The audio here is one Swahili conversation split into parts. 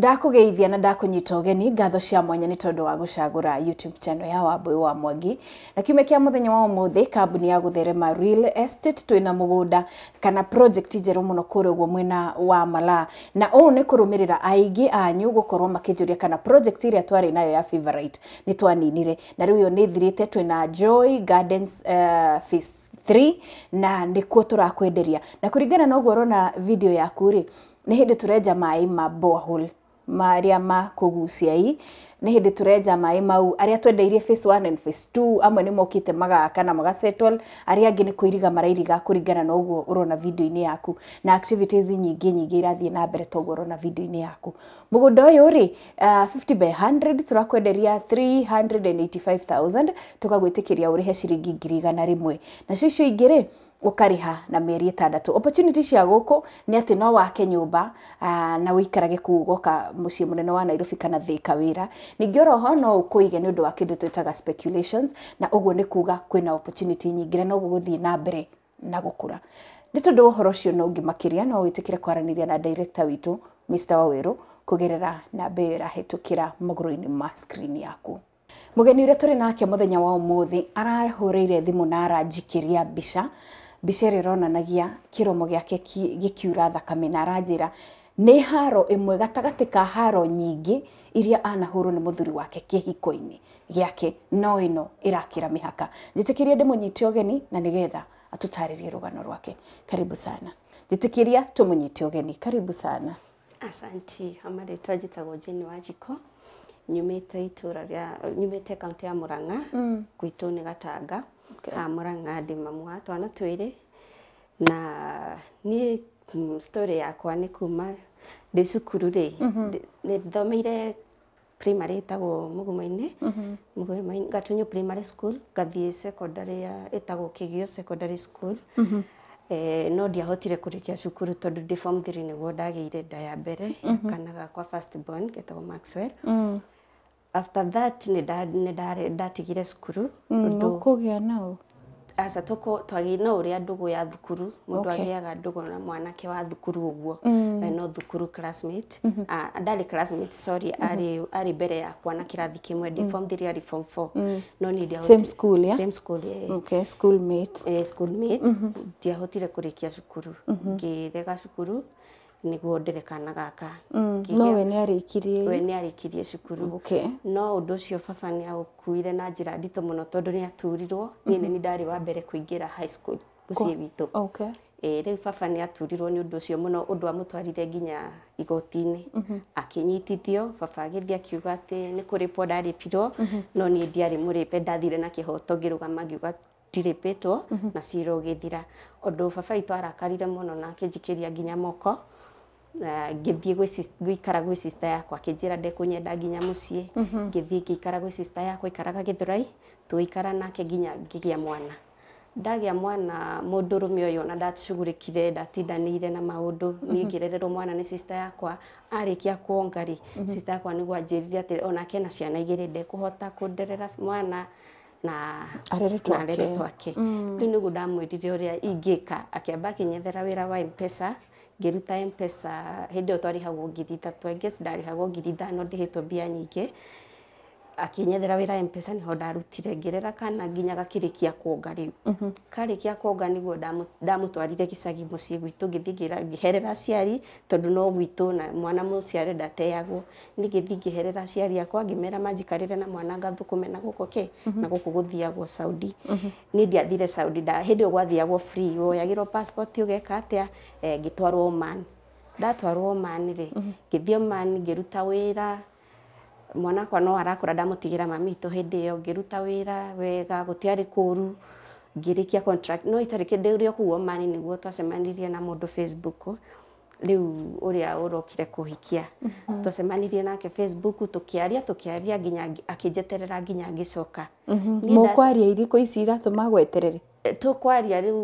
ndakugeithia na ndakunyita ũgeni ngatho cia mwanya ni tondũ wa gũcagũra youtube channel ya wambui wa mwangi na kiumia kia muthenya wa ũmũthĩ kambuni ya gũtherema real estate twĩna mũgũnda kana project njerũ muno kũrĩa ũguo mwena wa mala na ũũ nĩ kũrũmĩrĩra aingĩ anyu gũkorwo makĩnjũria kana project ĩrĩa twarĩ nayo ya favorite nĩ twaninire na rĩu ĩyo nĩ ĩthirĩte twĩna joy gardens uh, phase 3 na nĩkuo tũrakwenderia na kũringana na ũguo ũrona video yaku rĩ nĩ hĩndĩ tũrenja maĩ ma borehole maria ma kugucia i ni hindi ndä mai mau aria a twendeirie face 1 and face 2 amwe ni mokite magaka na settle aria ngi ni kuiriga marairiga kuringana na å urona video ini yaku na activities nyingä nyingä irathiä na mbere toguo urona video ini yaku må gå ri 50 by 100 tå rakwenderia 385000 tukagwitikiria uri he shiringi ngiri igana rä mwe cio icio ingä rä ukariha na mĩeri ĩtandatũ opportunity cia gũkũ ni ati no wake nyũmba na ũikarage ku goka mũciĩ munene wa nairobi kana thĩka wĩra ningĩ oroho no ũkũige ni ũndũ wa kindu twitaga speculations na ũguo ni kuga kwina opportunity nyingire no noguo na mbere na gukura nĩ tondũ ũhoro ũcio no ũngĩ makĩria no witikire kwaraniria na director witũ Mr. Waweru kugerera na bera hetukira magũrũ-inĩ ma screen yaku mugeni ũrĩa tũrĩ nake muthenya wa ũmũthĩ arahũrĩire thimu na aranjikĩria mbica mbica ĩrĩa ĩronanagia kĩromo gĩake gĩkiura thakame na aranjĩra nĩ haro ĩmwe gatagatĩ ka haro nyingĩ iria anahũrwo nĩ mũthuri wake kĩhiko-inĩ gĩake no ĩno ĩrakĩra mĩhaka njĩtĩkĩria ndĩmũnyite ũgeni na nĩgetha atũtarĩrie rũgano rwake karibu sana njĩtĩkĩria tũmũnyite ũgeni karibu sana asanti ama rĩtwa njĩtagwo jeni wa jiko nyumĩte itũra rĩa nyumĩte kaunti ya Murang'a mm. gwitũ nĩ Gatanga a ah, Murang'a ndĩ mamu wa twana twĩrĩ na niä mm, story yakwa nä kuma ndä cukuru rĩ mhm. nĩthomeire primary ĩtagwo mũgumo-inĩ mhm. mũgumo-inĩ gatunyo primary school ngathiĩ secondary ya ĩtagwo kĩgio secondary school mhm. eh, no ndiahotire kũrĩkia cukuru tondå ndĩ form 3 nĩguo ndagĩire nda ya mbere kana gakwa first born getagwo Maxwell mm after that nä ndatigire cukuru hmm, kågä na aca twagä no å rä a ndå gå ya thukuru må ndå agä aga ndå gå na mwanake wa thukuru å guo hmm. no thukuru mhm. ah, ndarä mhm. arä mbere yakwa na kä rathi kä mwe ndä hmm. form four no ndiahotire kå rä kia cukuru mhm. ngä rega cukuru niguo ndirikana gaka mm, no we ni arikirie we ni arikirie cukuru okay. no undu ucio baba ni akuire na njira ndito muno tondu ni aturirwo ni mm-hmm. ni ndari wa mbere kuingira high school mucii witu okay eh riu baba ni aturirwo ni undu ucio muno undu amutwarire nginya igotini mm-hmm. akinyititio baba agithia kiuga ati ni kuri poda ripiro mm-hmm. no ni ndiari muripe ndathire na kihoto ngiruga magiuga ndiripitwo mm -hmm. na cira ũgĩthira ũndũ baba itwarakarire arakarire mũno na akĩnjikĩria nginya moko Eh, ngĩthiĩ gũikara gwĩ sista yakwa akĩnjĩra ndekũnyenda nginya mũciĩ mhm. ngĩthiĩ ngĩikara gwĩ sista yakwa ikaraga gĩthurai tũgĩikara nake nginya ngĩgĩa mwana ndagĩa mwana mũndũrũme ũyũ ona ndacugurĩkire ndatindanĩire na maũndũ niĩ mhm. ngĩrererwo mwana nĩ sista yakwa arĩkia kuonga rĩ mhm. sista yakwa nĩguo anjĩrire atĩ onake ena ciana igĩrĩ ndekũhota kũnderera mwana na areretwo ake mm. rĩu nĩguo ndamwĩrire ũrĩa ingĩka akĩamba akĩnyethera wira wa mpesa ngĩruta mpesa hĩndĩ ĩyo twarĩhagwo ngiri ithatũ I guess ndarĩhagwo ngiri ithano ndĩhĩtwo mbia nyingĩ akinyethera wira mpesa niho ndarutire ngirera kana nginyaga kirikia kuonga riu mm -hmm. karikia kuonga niguo ndamutwarire gicagi mucii gwitu ngithii ngiherera aciari tondu no gwitu na mwana muciari ndateagwo ngithii ngiherera aciari akwa ngimera manjikarire na mwana ngathukume na guko ke mm -hmm. na guku guthiagwo Saudi mm -hmm. ni ndiathire Saudi nda hindi gwathiagwo free woyagirwo passport ugeka atia ngitwarwo eh, Oman ndatwarwo man ri mm-hmm. ngithii man ngiruta wira mwanakwa no arakora ndamutigĩra mamitũ hĩndĩ ĩyo ngiruta wira wega gutiari kuru ngirikia contract no itarĩ kĩndĩ ũrĩa ũkuo mani nĩguo twacemanirie na mũndũ Facebook rĩu ũrĩa ũrokire kũhikia mm -hmm. twacemanirie nake Facebook tũkĩaria tũkĩaria nginya akĩnjeterera nginya ngĩcoka mm -hmm. mũkwaria irĩkũ ici iratũma gweterere eh, tũkwaria rĩu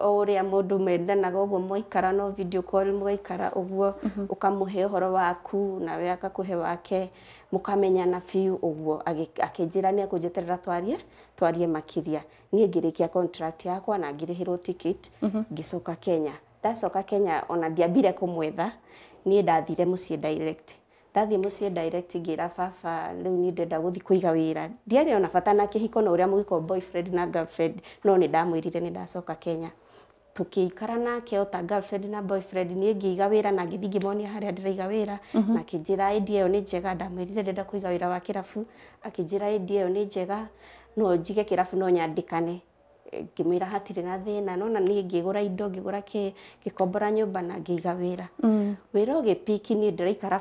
o ũrĩa mũndũ mendanaga ũguo mwaikara no video call mwaikara ũguo mm -hmm. ũkamũhe ũhoro waku nawe akakuhe wake mukamenyana fiu uguo akinjira ni akũnjeterera twarie twarie makiria niĩ ngĩrĩkia contract yakwa na ngĩrĩhĩrwo ticket mhm. ngĩcoka mm -hmm. Kenya ndacoka Kenya ona ndiambire kumwetha niĩ ndathire mũciĩ direct ndathiĩ mũciĩ direct ngĩra baba rĩu niĩ ndenda gũthiĩ kũiga wĩra ndiarĩ ona bata na kĩhiko na rä a boyfriend na girlfriend no ndamwä rire nä ndacoka Kenya tukiikara nake ta girlfriend na boyfriend ni ngiiga wira na ngithi ngimonia haria ndiraiga wira mhm. na kinjira idea yo ni njega ndamwirire ndenda kuiga wira wa kirabu akinjira idea yo ni njega no njige kirabu no nyandikane ngimwira hatire na thina no na ni niä ngä indo ngä gå ra ngä kombora na ngä iga wira mm. ra wä ra å gä piki niä ndä raikara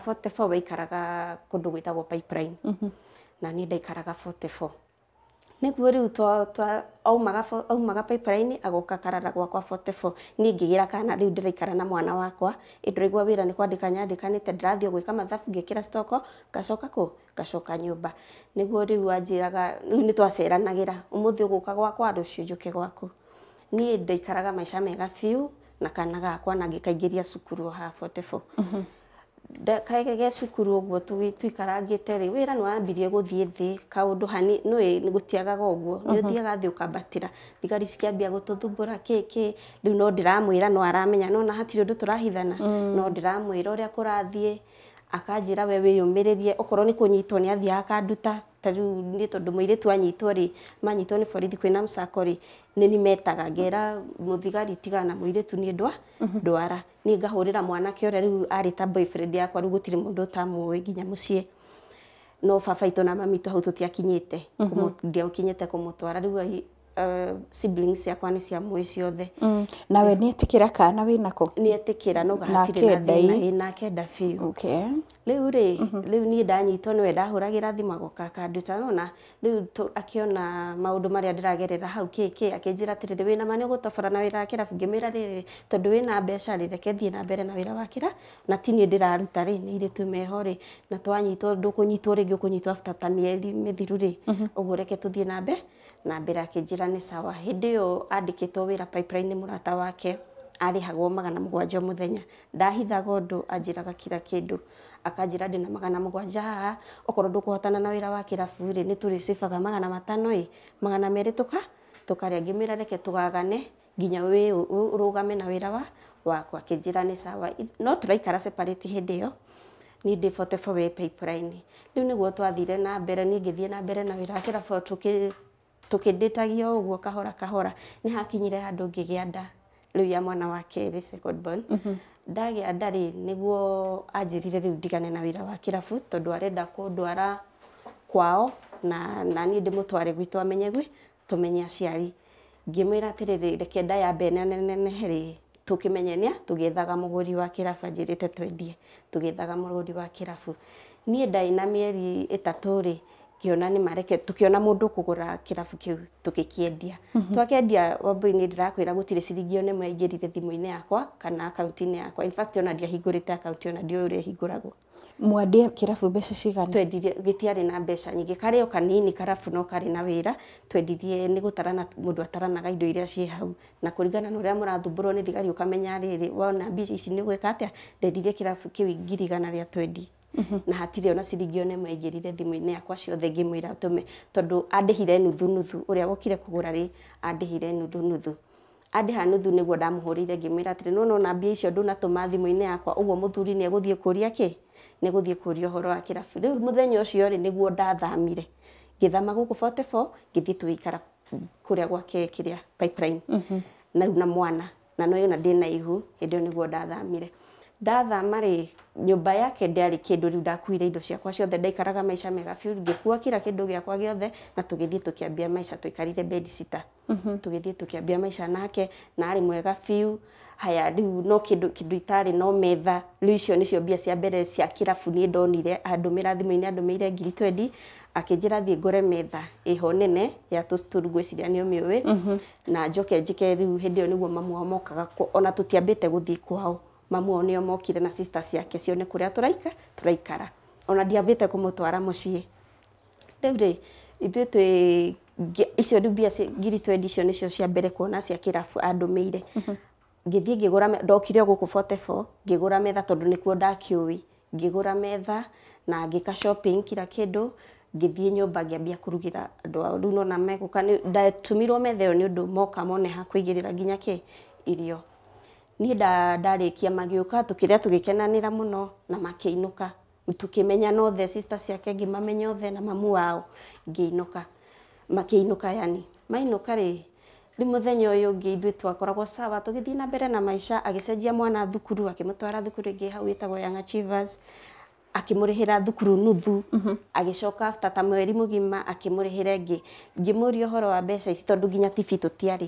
waikaraga kå ndå gwä tagwo mhm. na niä ndaikaraga guo riu aumaga aumaga paiparaini agoka karara gwakwa fortefo ni ngigira kana riu ndiraikara na mwana wakwa ndiraigua wira ni kwandika nyandikanite ndirathio gwika mathabu ngikira stoko ngacoka ku ngacoka nyumba niguo riu anjiraga riu ni twaceranagira umuthi uguka gwakwa rucio njuke gwaku nie ndaikaraga maica mega fiu na kana gakwa na ngikaingiria cukuru ha fortefo mm -hmm kaigege cukuru ũguo tũikarangĩte rĩ wĩra nĩ wambirie gũthiĩ thĩ kaũndũ hani nĩ gũtiagaga ũguo nĩ mhm. ũthiaga thĩ ũkambatĩra thigari cikĩambia gũtũthumbũra kĩ kĩ rĩu no ndĩramwĩra no aramenya nona hatirĩ ũndũ tũrahithana mm. no ndĩramwĩra ũrĩa kũrathiĩ akanjira we wiyumiririe okorwo ni kunyitwo ni athia akanduta tariu ni tondu muiritu anyitwo ri manyitwo ni borithi kwina msako ri ni ni metaga ngera muthigari tigana muiritu ni ndwa uhuh. ndwara ni ngahurira mwanake uria riu ari ta boyfriend yakwa riu gutiri mundu utamui nginya mucii no baba itu na mami itu hau tutiakinyite uhuh. mm ndia ukinyite kumutwara riu uh, siblings yakwa ni cia mwä ciothe mm. nawe nä etä kana wä nako nä etä kä ra no gatirä na thä na ä nakenda biå rä u rä rä u niä ndanyitwo nä we ndahå ragä ra thimå agoka kandutanona rä u akäona maå ndå marä a ndä ragerera hau kä kä akinjira njä ra atä rä rä na ma nä å gå toborana wä ra wa na mbeca rä reke thiä na mbere na wä ra wa na tiniä ndä raruta ri ni irä tu meho ri na twanyitwo ndå kå nyitwo rä ngä å kå nyitwo ta mieri mä thiru rä mm-hmm. reke tå na mbe na mbere akinjira ni sawa hindi iyo andikitwo wira pipeline murata wake arihagwo magana mugwanja muthenya ndahithaga undu anjiraga kira kindu akanjira ndina magana mugwanja haha okorwo ndukuhotana na wira wa kirabu ri ni sifaga magana matano i magana meri tuka tukaria ngimwira reke tugagane nginya urugame na wira wa wakwa akinjira ni sawa no turaikara separate hindi iyo ni ndi forty four pipeline riu niguo twathire na mbere ni ngithie na mbere na wira wa kirabu tuki tukindĩtagia ũguo kahora kahora nĩ hakinyire handũ ngĩgĩa nda rĩu ya mwana wa kerĩ second born mhm. ndagĩa nda rĩ nĩguo anjĩrire rĩu ndigane na wĩra wa kĩrabu tondũ arenda kũndwara kwao na naniĩ ndĩmũtware gwitũ amenye gwi tũmenye aciari ngĩmwĩra atĩrĩrĩ reke nda yambe nenenenehe rĩ tũkĩmenyania tũgĩethaga mũgũri wa kĩrabu anjĩrĩte twendie tũgĩethaga mũgũri wa kĩrabu niĩ ndarĩ na mĩeri ĩtatũ rĩ tukiona ni mareke tukiona mundu kugura kirabu kiu tukikiendia kä rabu kä u tå gä kä mm-hmm. endia twakäendia wambå-inä ndä rakwä ciringi one mwe ingä rire yakwa kana account ine yakwa in fact ona dia rä account ona dio å rä a kirabu ragwo mwendie kä rabu mbeca cigana twendirie gätiarä na mbeca nyingä karä o kanini karabu no karä na wira ra twendirie nä gå tarana må ndå ataranaga indo iria ciä hau na kuringana ringana na å rä a thigari ukamenya riri wona mbica ici nä å gwä ka atä a ndendirie kä rabu kä u ngiri na hatirä ona ciringi one ĩmwe aingĩrire thimũ-inĩ yakwa ciothe ngĩmwĩra tũme tondũ andĩhire nuthu nuthu ũrĩa wokire kũgũra rĩ andĩhire nuthu nuthu andĩha nuthu nĩguo ndamũhũrĩire ngĩmwĩra atĩrĩ nĩ wona mbia icio ndũnatũma thimũ-inĩ yakwa ũguo mũthuri nĩ egũthiĩ kũria kĩ nĩ egũthiĩ kũria ũhoro wa kĩrabu rĩu mũthenya ũcio rĩ nĩguo ndathamire ngĩthama gũkũ botebo ngĩthiĩ tũgĩikara kũrĩa gwake kĩrĩa pipeline mhmm. na na mwana na noyona ndĩna ihu hĩndĩ ĩyo nĩguo ndathamire ndathama rĩ nyũmba yake ndiarĩ kindu riu ndakuire indo ciakwa ciothe ndaikaraga maica mega biũ ngĩkua kira kindu giakwa giothe na tũgĩthiĩ tũkĩambia maica twaikarire bedsitter mm -hmm. tũgĩthiĩ tũkĩambia maica nake na ari mwega biũ haya riu no kindu kindu itari no metha riu icio nicio mbia cia mbere cia kĩrabu ni ndonire andũmĩra thimũ-inĩ andũmĩire ngiri twendi akinjira thie ngore metha iho nene ya tũsturu ngwĩciria nĩ ũmĩũĩ mm -hmm. na njoke njĩke riu hĩndĩ ĩyo nĩguo mamwa mokaga ona tutiambite gũthiĩ kwao mamu nio mokire na sisters yake cione kuria turaika turaikara ona ndiambite kumutwara mucii riu ri ithuĩ twĩ icio rĩu mbia ngiri twendi icio nĩcio cia mbere kuona cia kĩrabu andũmĩire mm-hmm. ngĩthiĩ ngigura ndokire guku botebo ngigura metha tondũ nĩkuo ndakĩũĩ ngigura metha na ngika shopping kira kĩndũ ngĩthiĩ nyũmba ngĩambia kũrugĩra andũ ao rĩu nona megũka ndatũmirwo metha ĩyo nĩ ũndũ moka mone ha kũigĩrĩra nginya kĩ irio ni da niä ndarĩkia tu tũkĩrĩa tũgĩkenanĩra mũno na makĩinũka tũkĩmenya na the sister si ake ciake ngĩmamenya the na mamu wao ngĩinũka makĩinũka yani mainũka rĩ rĩ mũthenya ũyũ ũngĩ ithuĩ twakoragwo sawa tũgĩthiĩ na mbere na maica agĩcenjia mwana thukuru akĩmũtwara thukuru ĩngĩ hau ĩtagwo Young Achievers akĩmũrĩhĩra thukuru nuthu mm -hmm. agĩcoka after ta mweri mũgima akĩmũrĩhĩra ĩngĩ ngĩmũria ũhoro wa mbeca ici tondũ nginya tibi tũtiarĩ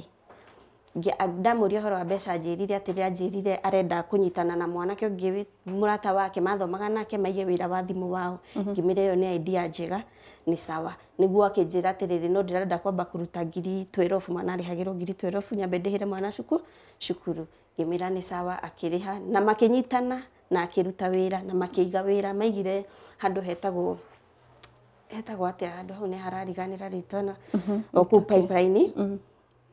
ndamuria horo wa mbeca njirire atirä a njirire arenda kunyitana na mwanake ngä murata wake mathomaga nake maige wira wa thimå wao mhm. ngimä ra ä yo nä idea njega ni sawa niguo akä ra atirä no ndä renda kwamba kuruta ngiri twerobu mwana arä hagä rwo ngiri twerobu nyambe ndä hä re mwana cuku cukuru ngä ra sawa akä na makä nyitana na akä ruta wä ra na makä iga wä ra maigire handå hetagwo hetagwo atä a handå hau nä harariganä ra ritwa no mhm. kå pipeline mhm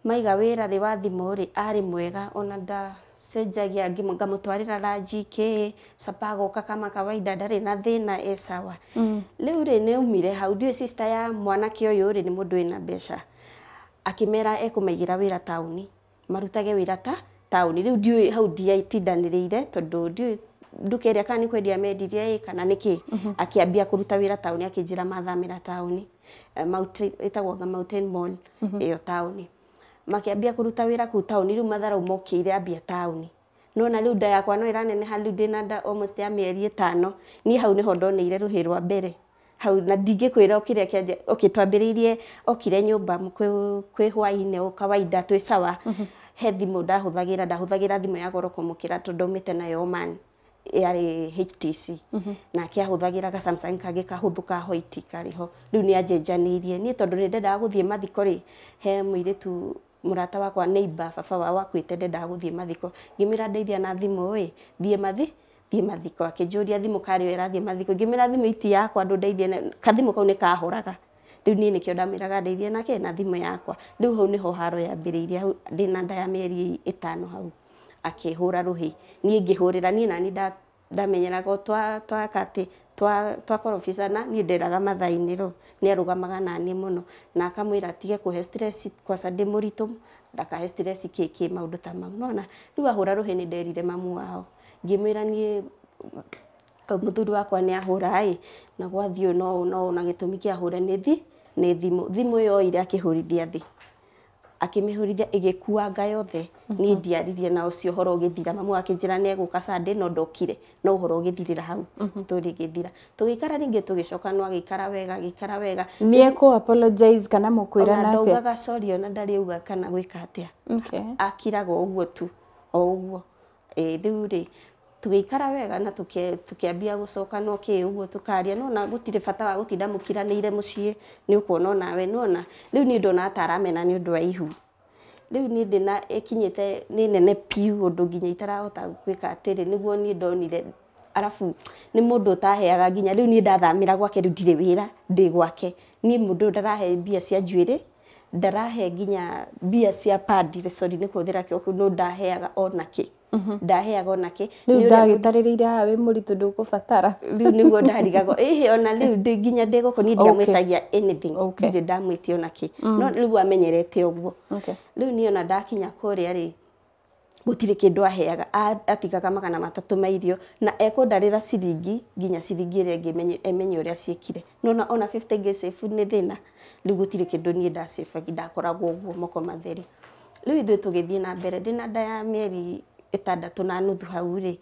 maiga wĩra ri wa thimũ rĩ arĩ mwega ona ndacenjagia ngamũtwarĩra ranji kĩ capa agoka kama kawaida ndarĩ na thina e sawa mm. rĩu rĩ nĩ umire hau ndiũĩ sister ya mwanake ũyũ rĩ nĩ mũndũ wĩna mbeca akĩmera ekũmaigĩra wira tauni marutage wira ta taũni rĩu ndiũĩ hau ndiaitindanĩrĩire tondũ ndiũĩ nduka ĩrĩa kana nĩ kwendia mendirie ĩ kana nĩkĩ mm -hmm. akĩambia kũruta wĩra taũni akĩnjĩra mathamĩra taũni uh, ĩtagwo mountain mall mm-hmm. ĩyo mm makiambia kuruta wira kuu tauni riu matharau mokire ambia tauni no na riu nda yakwa no iraneneha riu ndina nda almost ya mieri itano ni hau ni niho ndoneire ruhi rwa mbere hau na dinge kwira okire akĩanjia okay, twambĩrĩirie okire nyumba kwĩ hwaĩ-inĩ o kawaida twĩ sawa mhm. he thimũ ndahũthagĩra ndahũthagĩra thimũ ya goro kumukira tondũ ndaumĩte nayo Oman yarĩ HTC mm -hmm. na akĩahũthagĩra ga Samsung kangĩ ka white karĩ ho rĩu nĩ anjenjanĩirie niĩ tondũ nĩ ndendaga gũthiĩ mathiko rĩ he muiritu murata wakwa neighbor baba wa akuite ndendaga guthie mathiko ngimira ndeithia na thimu ĩ thie mathi thie mathiko akijuria akĩnjũria kari karĩ ĩrathiĩ mathiko ngimira thimũ iti yakwa ndu ndeithia kathimũ kau nĩ kahũraga rĩu niĩ nĩkĩo ndamĩraga ndeithie nake na thimũ yakwa rĩu hau nĩho haro yambĩrĩirie hau ndĩ na nda ya mĩeri itano hau akihura akĩhũra rũhĩ niĩ ngĩhũrĩra niĩ nani ndamenyeraga o twaka atĩ twakorobicana niä nderaga mathainä ro nä arågamaga naniä må no na akamwä ra tige kå he kwaca ndä må ritå ndakahe kä kä maå ndå ta mau nona rä u ahå ra rå hä nä nderire mamu wao ngimwira ra niä må thuri wakwa nä ahå raä na gwathio no no na gä tå mi kä ahå re nä thi ni thimå thimu ä yoire akä hå rithia akĩmĩhũrithia ĩgĩkuanga yothe mhm. ni ndiaririe na ũcio ũhoro ũgĩthira mamu akĩnjĩra nĩ egũka Sunday no ndokire no ũhoro ũgĩthirĩra hau mhm. story ĩgĩthira tũgĩikara ningĩ tũgĩcoka no agĩikara wega agĩikara wega ni eko apologize kana mũkwĩra na ndaugaga sorry ona ndarĩ uga kana gwĩka atĩa akiraga ũguo tu o ũguo ĩĩ rĩu tugiikara wega na tukiambia gucoka no ki uguo tukaria na gutire bata wa gutinda mukiraniire mucii ni ukuona no na riu ni ndona ataramena ni undu wa ihu riu ni ndina ikinyite ni nene piu undu nginya itarahota gwika atiri niguo ni ndonire arafu ni må ndå å taheaga nginya rä u ndathamira ndathamä ra gwake rä u ndirä wä ra ndä gwake niä må ndå ndarahe mbia cia njuä rä ndarahe nginya mbia cia padire sorry nä kå thä ra kä oku no ndaheaga ona kä mm. ndaheaga ona kä rä u ndagä tarä rä ire haha wä må ritå ndå kå batara rä u nä guo ndarigagwo ähä ona rä u nginya ndä goko niä ndiamwä tagia ndirä ndamwä tie ona kä no rä u amenyerete å guo rä u nä ona ndakinya kå rä a rä gutire kindu aheaga atigaga magana matatu ma irio na ekundarira ciringi nginya ciringi iria ngimenye emenye uria ciekire na ona 50 ge safe ni thina riu gutire kindu ni nie ndacivagi ndakoragwo guo moko matheri riu ithuĩ tugithie na mbere dina nda ya mĩeri ĩtandatũ na nuthu hau rĩ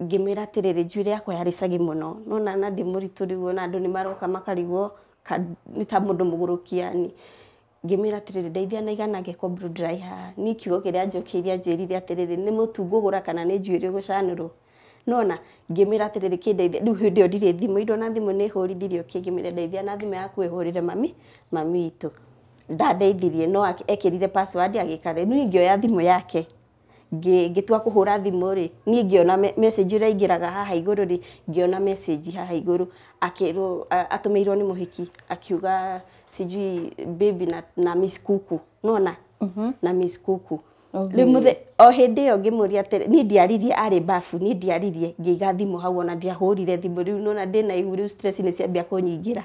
ngĩmwĩra atĩrĩrĩ njuĩrĩ yakwa yarĩ cagi mũno nona na ndĩ mũritũ rĩu ona andũ ni maroka makarigwo ni ta mũndũ mũgũrũki yani ngimira atiriri ndeithia na igana ngeko brew dry haha ni kiugo kiria njokiria njirire atiriri ni mutungugura kana ni njuiri gucanurwo nona ngimira atiriri kindeithia riu hindi iyo ndiri thimu indo na thimu ni hurithirie uki ngimira ndeithia na thimu yaku ihurire mami mami witu ndandeithirie no ekirire password agikathe ni ngioya thimu yake ngitua kuhura thimu ri ni ngiona message ria ingiraga haha iguru ri ngiona message haha iguru akirwo atumiirwo ni muhiki akiuga sijui baby na, na miss kuku nona mhm. na miss kuku oh, rä må o hä ndä ä yo ngä må ria atä nä ndiaririe arä mbabu niä ndiaririe ngä iga thimå hau ona ndiahå rire thimå rä u nona ndä na ihu rä u nä ciambia kå nyingä ra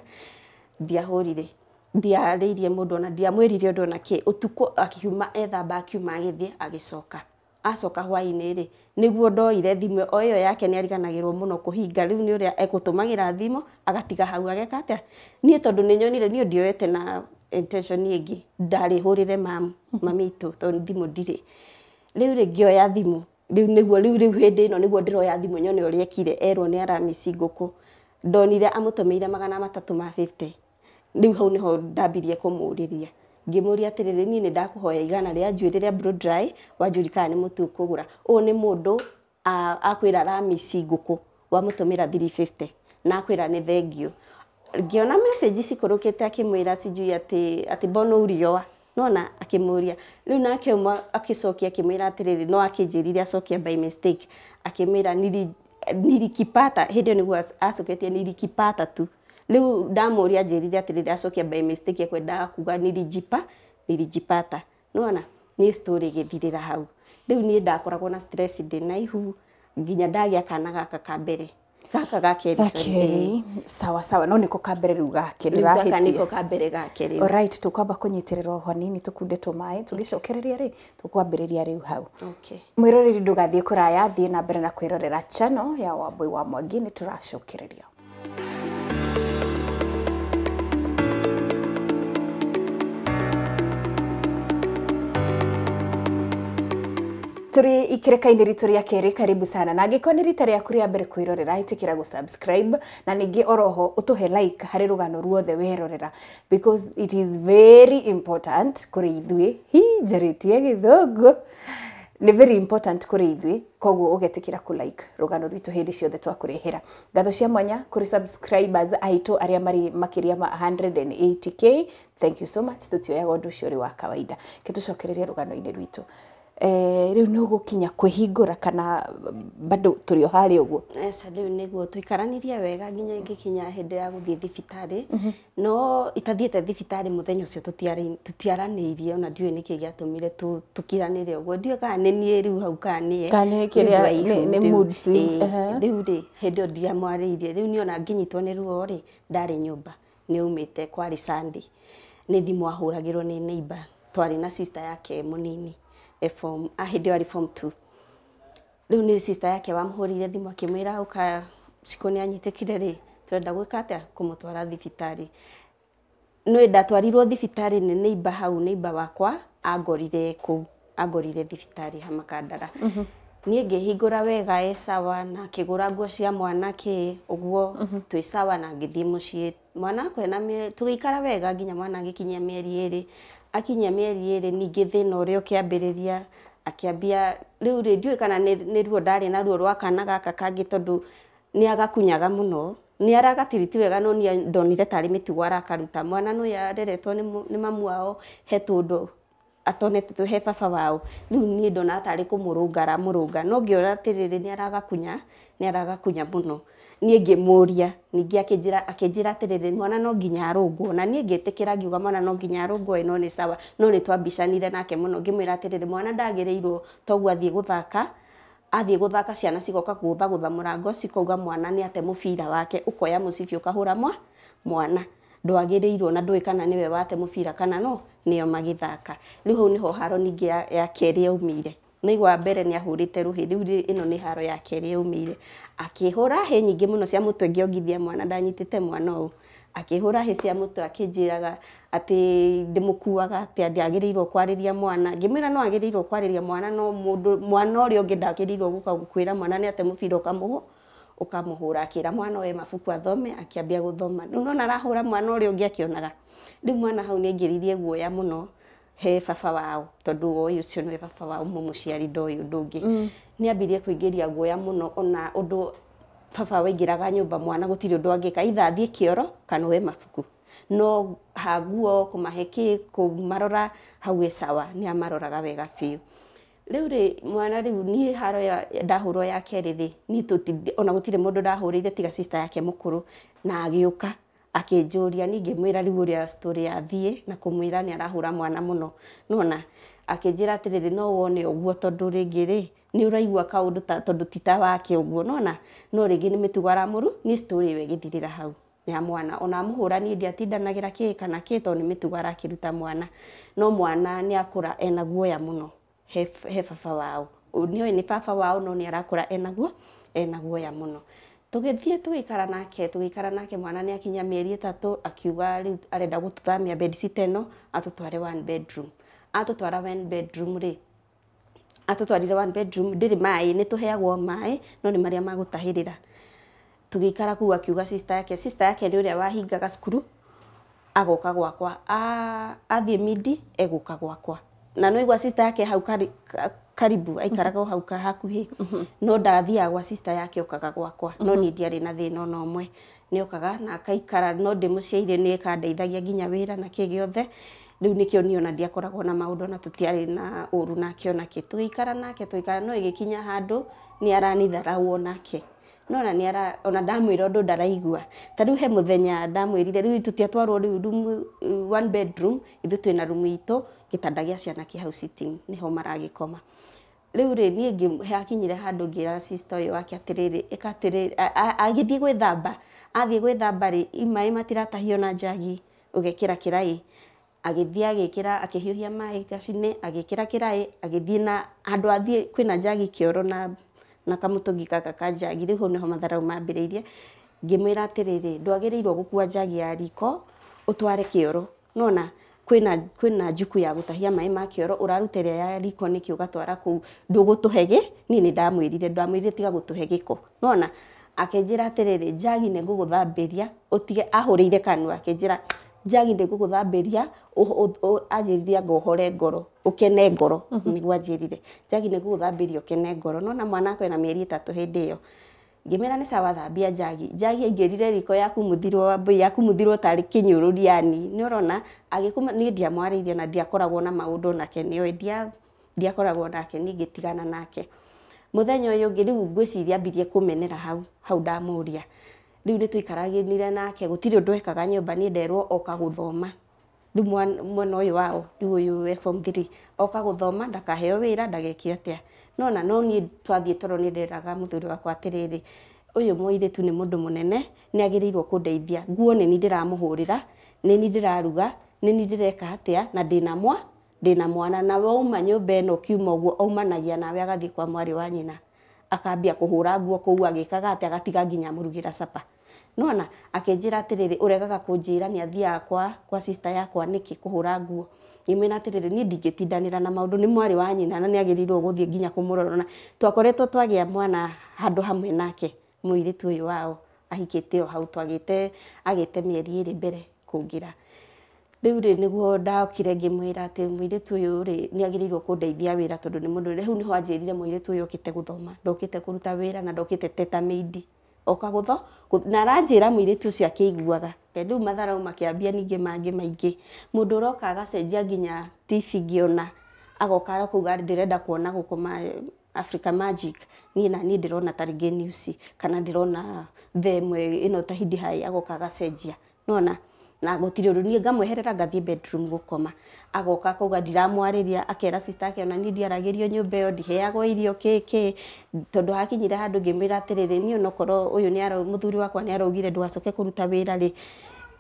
ndiahå rire ndiarä irie må ndå ona ndiamwä rire å ndå ona kä å tukå akiuma ethamba akiuma agä thiä agä coka acoka hwainĩ rĩ nĩguo ndoire thimũ o ĩyo yake nĩ ariganagĩrwo muno kuhinga riu ni ũrĩa egũtũmagĩra thimo agatiga hau ageka atĩa niĩ tondũ nĩ nyonire niĩ ndioete na intention ĩngĩ ndarĩ hũrĩre mamu mamitũ tondũ thimũ ndirĩ rĩu rĩ ngĩoya thimũ rĩu nĩguo rĩu rĩu hĩndĩ ĩno nĩguo ndĩroya thimũ nyone ũrĩa ekire erwo nĩ aramici ngũkũ ndonire amũtũmĩire magana matatũ ma fifty rĩu hau ho ndambirie kũmũrĩria ngimuria atiriri ni ni ndakuhoya igana ria ria blow dry wanjurika ni mutu kugura u ni mundu akwira ramisi nguku mutumira 350 na akwira ni thengio ngiona message cikurukite akimwira sijui ati ati bono urioa nona akimuria riu nake uma akicokia akimwira atiriri no akinjirire acokia by mistake akimwira nili ni was niguo acoketie nilikipata tu riu ndamuria njirire atiriri ndacokia by mistake ekwendaga kuga nilijipa nilijipata nona ni story githirira hau riu nie ndakoragwo na stress ndi naihu nginya ndagia kana gaka kambere gaka gakeri okay. sawa sawa no niko kambere riu gake ndirahĩtie niko kambere gake riu alright tukwamba kũnyitĩrĩra oho nini tũkundĩtwo maĩ tũgĩcokereria rĩ tũkwambĩrĩria rĩu hau okay. mwĩroreri ndũgathiĩ kũraya thiĩ na mbere na kwĩrorera channel ya wambui wa mwangi Thank you. turi ikireka-inĩ ritũ rĩa kerĩ karibu sana na angĩkorwo nĩ rita rĩaku rĩa mbere kwĩrorera ĩtĩkĩra gũ subscribe na ningĩ oroho ũtũhe like harĩ rũgano ruothe werorera because it is very important kũrĩ ithuĩ hi njarĩtie gĩthũngũ ni very important kũrĩ ithuĩ koguo ũgetĩkĩra ku like rũgano rwitũ hĩndĩ ciothe twakũrehera ngatho cia mwanya kũrĩ subscribers aitũ arĩa marĩ makĩria ma 180k thank you so much tũtioyaga ũndũ ũcio ũrĩ wa kawaida kĩtũcokererie rugano-ini rwitũ Eh, rä u nä å gå kinya kwä hingå ra kana bado tå rä o harä å guo eh, rä u nä guo tå ikaranirie wega nginya ngä kinya hä ndä ya gå thiä thibitarä mhm. no itathiä te thibitarä må thenya å cio tå tiaranä irie ona ndiå nä kä atå mire tå kiranä re å guo ndiå kana nä niä rä u hau kanärä u rä hä ndä ä yo ndiamwarä irie rä u nä ona nginyitwo nä ruo rä ndarä nyå mba nä å te kwarä nä thimå ahå ragä rwo nä twarä na yake må nini e form a ahinde arĩ form 2 rĩu nĩ sister yake wamhũrĩire thimũ akĩmwĩra ũka ciku nĩ anyitĩkire rĩ tũrenda gwĩka atĩa kũmũtwara thibitarĩ nĩ ndatwarirwo thibitarĩ nĩ neighbor hau neighbor wakwa angorire ku angorire thibitarĩ ha makandara mm -hmm niĩ ngĩhingũra wega e sawa na akĩgũra nguo cia mwana kĩ uguo mm mm-hmm. sawa na ngĩthiĩ mũciĩ mwana akwa ena tũgĩikara wega nginya mwana agĩkinyia mĩeri ĩrĩ akinyia mĩeri ĩrĩ ningĩ thĩna ũrĩa ũkĩambĩrĩria akiambia riu ri ndiũĩ kana ni ruo na naruo rwa kana gaka kangĩ tondũ nĩ agakunyaga mũno nĩ aragatiriti wega no niĩ ndonire tarĩ mĩtugo arakaruta mwana ya areretwo ni mamu wao he tundu atonete tu he baba wao riu ni ndonaga tarĩ kumurungara murunga no ngĩona atĩrĩrĩ nĩ aragakunya nĩ aragakunya muno ni ngä må ria ningä akä njä ra atä mwana no nginya arå na niä ngä tä kä ra ngiuga mwana no nginya arå ngwo no nä sawa no nä twambicanire nake må no ngä mwä ra atä mwana ndagä rä irwo toguo athiä gå thaka athiä gå thaka ciana cigoka gutha gutha må rango cikauga mwana nä ate må bira wake å koya må cibi å kahå ra mwa mwana ndwagä rä irwo na ndå kana nä we wate må bira kana no nä o magä thaka rä u hau nä ho haro ningä ya kerä yaumire Nigwa mbere ni ahurite ruhi riu ino ni haro ya keri umire akihura he nyingi muno cia mutwe ngiongithia mwana ndanyitite mwana u akihura he cia mutwe akinjiraga ati ndimukuaga ati ndiagiriirwo kwariria mwana ngimira no agiriirwo kwariria mwana no mundu mwana uri ungi ndagiriirwo guka gukwira mwana ni ate mubira ukamuhu ukamuhura akira mwana we mabuku athome akiambia guthoma riu nona arahura mwana uri ungi akionaga riu mwana hau ni aingiririe guoya muno he baba wao tondu woĩ cio nĩwe baba wao mũmũciari ndoĩ ũndũ ũngĩ mm. nĩ ambirie kũingĩria guoya mũno ona ũndũ baba waingĩraga nyumba mwana gũtirĩ ũndũ ka itha athiĩ kĩoro kana we mabuku no haguo kũmahe kĩ marora hau ĩ e sawa nĩ amaroraga wega biũ rĩu rĩ mwana rĩu niĩ haro ya ndahũrwo ya kerĩ rĩ niĩ ona gũtirĩ mũndũ ndahũrĩire tiga sister yake mũkũrũ na agĩũka akinjũria ningĩ mwĩra rĩu ũrĩa story yathiĩ na kumwira ni arahura mwana muno nona akĩnjĩra atĩrĩrĩ no wone uguo tondu ringi ri ni uraigua kaũndũ tondũ tondu tita wake uguo nona no ringi ni mĩtugo aramũru ni story we githirira hau ya mwana ona muhura amũhũra niĩ ndiatindanagĩra ki kana ki to ni mĩtugo arakĩruta mwana no mwana ni akura ena guoya mũno he, he baba wao ni nĩoĩ ni baba wao no ni arakura ena guo ena guoya muno tugithie tuikara nake tuikara nake mwana ni akinya mieri tatu akiuga ri arenda gututhamia bedsit eno atutware one bedroom atutwara one bedroom ri atutwarire one bedroom ndiri mai ni tuheagwo mai no ni maria magutahirira tugikara kuu akiuga sister yake sister yake ni uria wahingaga cukuru agoka gwakwa athie midi eguka gwakwa na no igwa sister yake hau karibu aikaraga mhm. hau ka hakuhi mhm. no ndathiaga gwa sister yake okaga gwakwa no mhm. ni ndiari na thĩna no mwe ni okaga na kaikara no ndĩmũciaire nĩ kandeithagia nginya wira na kĩ gĩothe rĩu nĩkĩo niĩ ona ndiakoragwo na maũndũ na tũtiarĩ na ũru kitu ikara tũgĩikara nake tuikara no ĩgĩkinya handũ nĩ aranitharaũ onake nona nĩ ara ona ndamwĩra ndu ndaraigua ta rĩu he mũthenya ndamwĩrire riu tũtiatwarwo rĩu room one bedroom ithu twina rumu ito gĩtanda gĩa ciana ki house sitting nĩho maragikoma riu ri niä ngä akinyire handå ngä ra cista yå wake atärä rä agä thiä gwä thamba athiä gwä thamba rä imaä matiratahio na njagi å gekä ra kä raä agä ra akä hiå hia maä gacine agä kä ra kä raä agä thiä na andå athiä kwä na njagi kä oro na na kamå tå ngi gaka ka njagi rä u hå nä ho matharau mambä rä irie ngä mwä ra atä rä ndwagä rä irwo gå kua njagi ya riko å tware kä oro nona kwina kwina juku ya gutahia mai ma kioro urarutire ya riko niki ugatwara ku ndugutuhege ni ndamwirire ndamwirire tiga gutuhege ko nona akenjira atiriri jagi nä ngå gå utige ahå rä ire jagi ne guguthambiria ajiria ngå gå thambä anjä rire ngohore ngoro å kene ngoro mhm. nä guo anjä rire njagi nä ngå gå thambä ria å kene ngoro nona mwana akwe mä eri ätatå hä ndä ä yo ngimera ni sawa thambia jagi njagi aingirire riko yakumuthirwo wambui yakumuthirwo tari kinyururi yani ni urona agikuma ni ndiamwaririe na ndiakoragwo na maundu nake nioe ndia ndiakoragwo nake ni ngitigana nake muthenya uyu ngi riu ngwiciria mbirie kumenera hau hau ndamuria riu ni tuikaraginire nake gutiri undu ekaga nyumba ni nderwo oka guthoma riu mwana uyu wao riu uyu e form 3 oka guthoma ndakaheo wira ndagekio atia no na no niä twathiä toro ni nderaga må thuri wakwa atä uyu muiritu ni mundu munene ni agirirwo kundeithia nguo ni ni ndiramuhurira ni ni ndiraruga ni ni ndireka atia na ndina mwa ndina mwana na wauma nyumba ino kiuma uguo aumanagia nawe agathii kwa mwari wa nyina akambia kuhura nguo kuu agikaga atia agatiga nginya murugira sapa nona akinjira atiriri uregaga kunjira ni athiaga kwa kwa sister yakwa niki kuhura nguo imwina atiriri nie ndingitindanira na maundu ni mwari wa nyina na niagirirwo guthie nginya kumurora na twakoretwo twagia mwana handu hamwe nake muiritu uyu wao ahikite o hau twagite agite mieri iri mbere kungira riu ri niguo ndakire ngimwira ati muiritu uyu ri niagirirwo kundeithia wira tondu ni mundu riu niho anjirire muiritu uyu okite guthoma ndokite kuruta wira na ndokite teta miidi okagutho na ranjira muiritu ucio akiiguaga tendu matharau makiambia ninge mangi maingi mundu uroka agacenjia nginya tifi ngiona agoka arokuga ndirenda kuona guko ma eh, Africa Magic niä na ni ndä rona tarä ngä kana ndä rona themwe ä no hai agoka agacenjia nona na gutire ru nie ngamweherera ngathie bedroom gukoma agoka kuga ndiramwariria akera sister ake ona ni ndiaragirio nyumba yo ndiheagwo irio kiki tondu hakinyira handu ngimira atiriri ni onokoro uyu ni muthuri wakwa ni araugire ndwacoke kuruta wira ri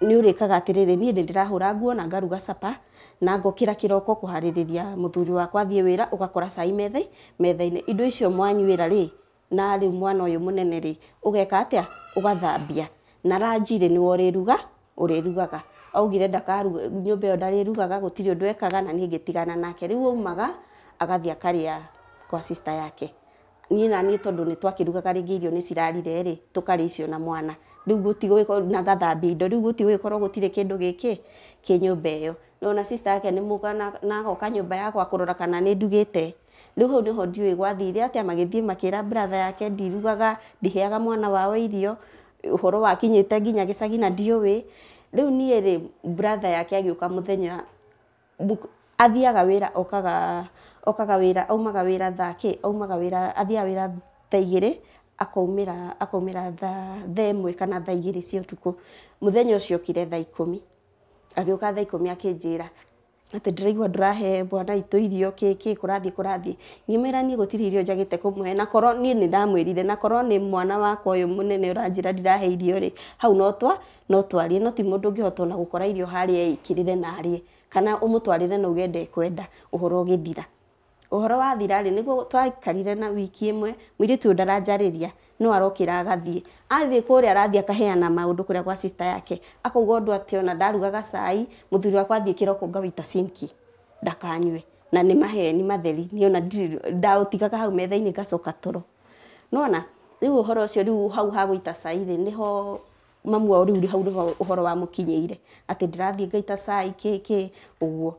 ni urikaga atiriri nie ni ndirahura nguo na ngaruga sapa na ngokira kiroko kuhaririria muthuri wakwa thie wira ugakora cai methe methaini indo icio mwanyuira ri na riu mwana uyu munene ri ugeka atia ugathambia na ranjire ni woriruga urirugaga augire ndakaru nyumba iyo ndarirugaga gutiri undu ekaga na ningitigana nake riu aumaga agathia karia kwa sister yake ni na ni tondu ni twakirugaga ringi irio ni cirarire ri tukari icio na mwana rä u gå na gathambia ndo rä u gå tigå gä korwo gå tirä kä ndå sister yake nä måga na nyå mba yakwa kurora kana ni ndugite te rä u ho ndiå gwathire atä a makira brother yake ndirugaga ndiheaga mwana wao irio å ̈horo wakinyä te nginya gä cagi na ndiå ä rä u niä rä brtha yake agä å ka må thenya athiaga wä ra okaga ra aumaga wä ra thakä aathiaga wä ra tha igä rä akoumä ra theä mwe kana tha igä rä cia å tukå må thenya å ciokire tha ikå mi agä å ka tha ikå mi akä njä ra atä ndä raigua ndå rahe bwana itå irio ki ki kå rathiä kå rathiä gutiri niä gå tirä irio njagä te kå koro ni ni nä na koro ni nä mwana wakwa å yå må nene å ndirahe irio ri hau notwa no twarie no ti må ndå na gukora irio hari a rä re na ari kana umutwarire twarä re na uge ndekwenda å gä thira å wathira guo twaikarire na wiki ä mwe må tu ndaranjarä ria no arokira agathie athiĩ kuri arathiĩ akaheana maundu kũrĩa kwa sister yake akauga ũndũ atĩ ona ndaruga gacai mũthuri wakwa athiĩ kĩroko ngawita sinki ndakanyue na nĩ maheni matheri ni ona ndaũtigaga hau metha-inĩ ngacoka toro no ona riu uhoro ucio riu hau ha gwĩita cai rĩ nĩho mamwa wao uri hau uhoro wa mukinyeire ati ndĩrathiĩ ngaita cai ki ki ũguo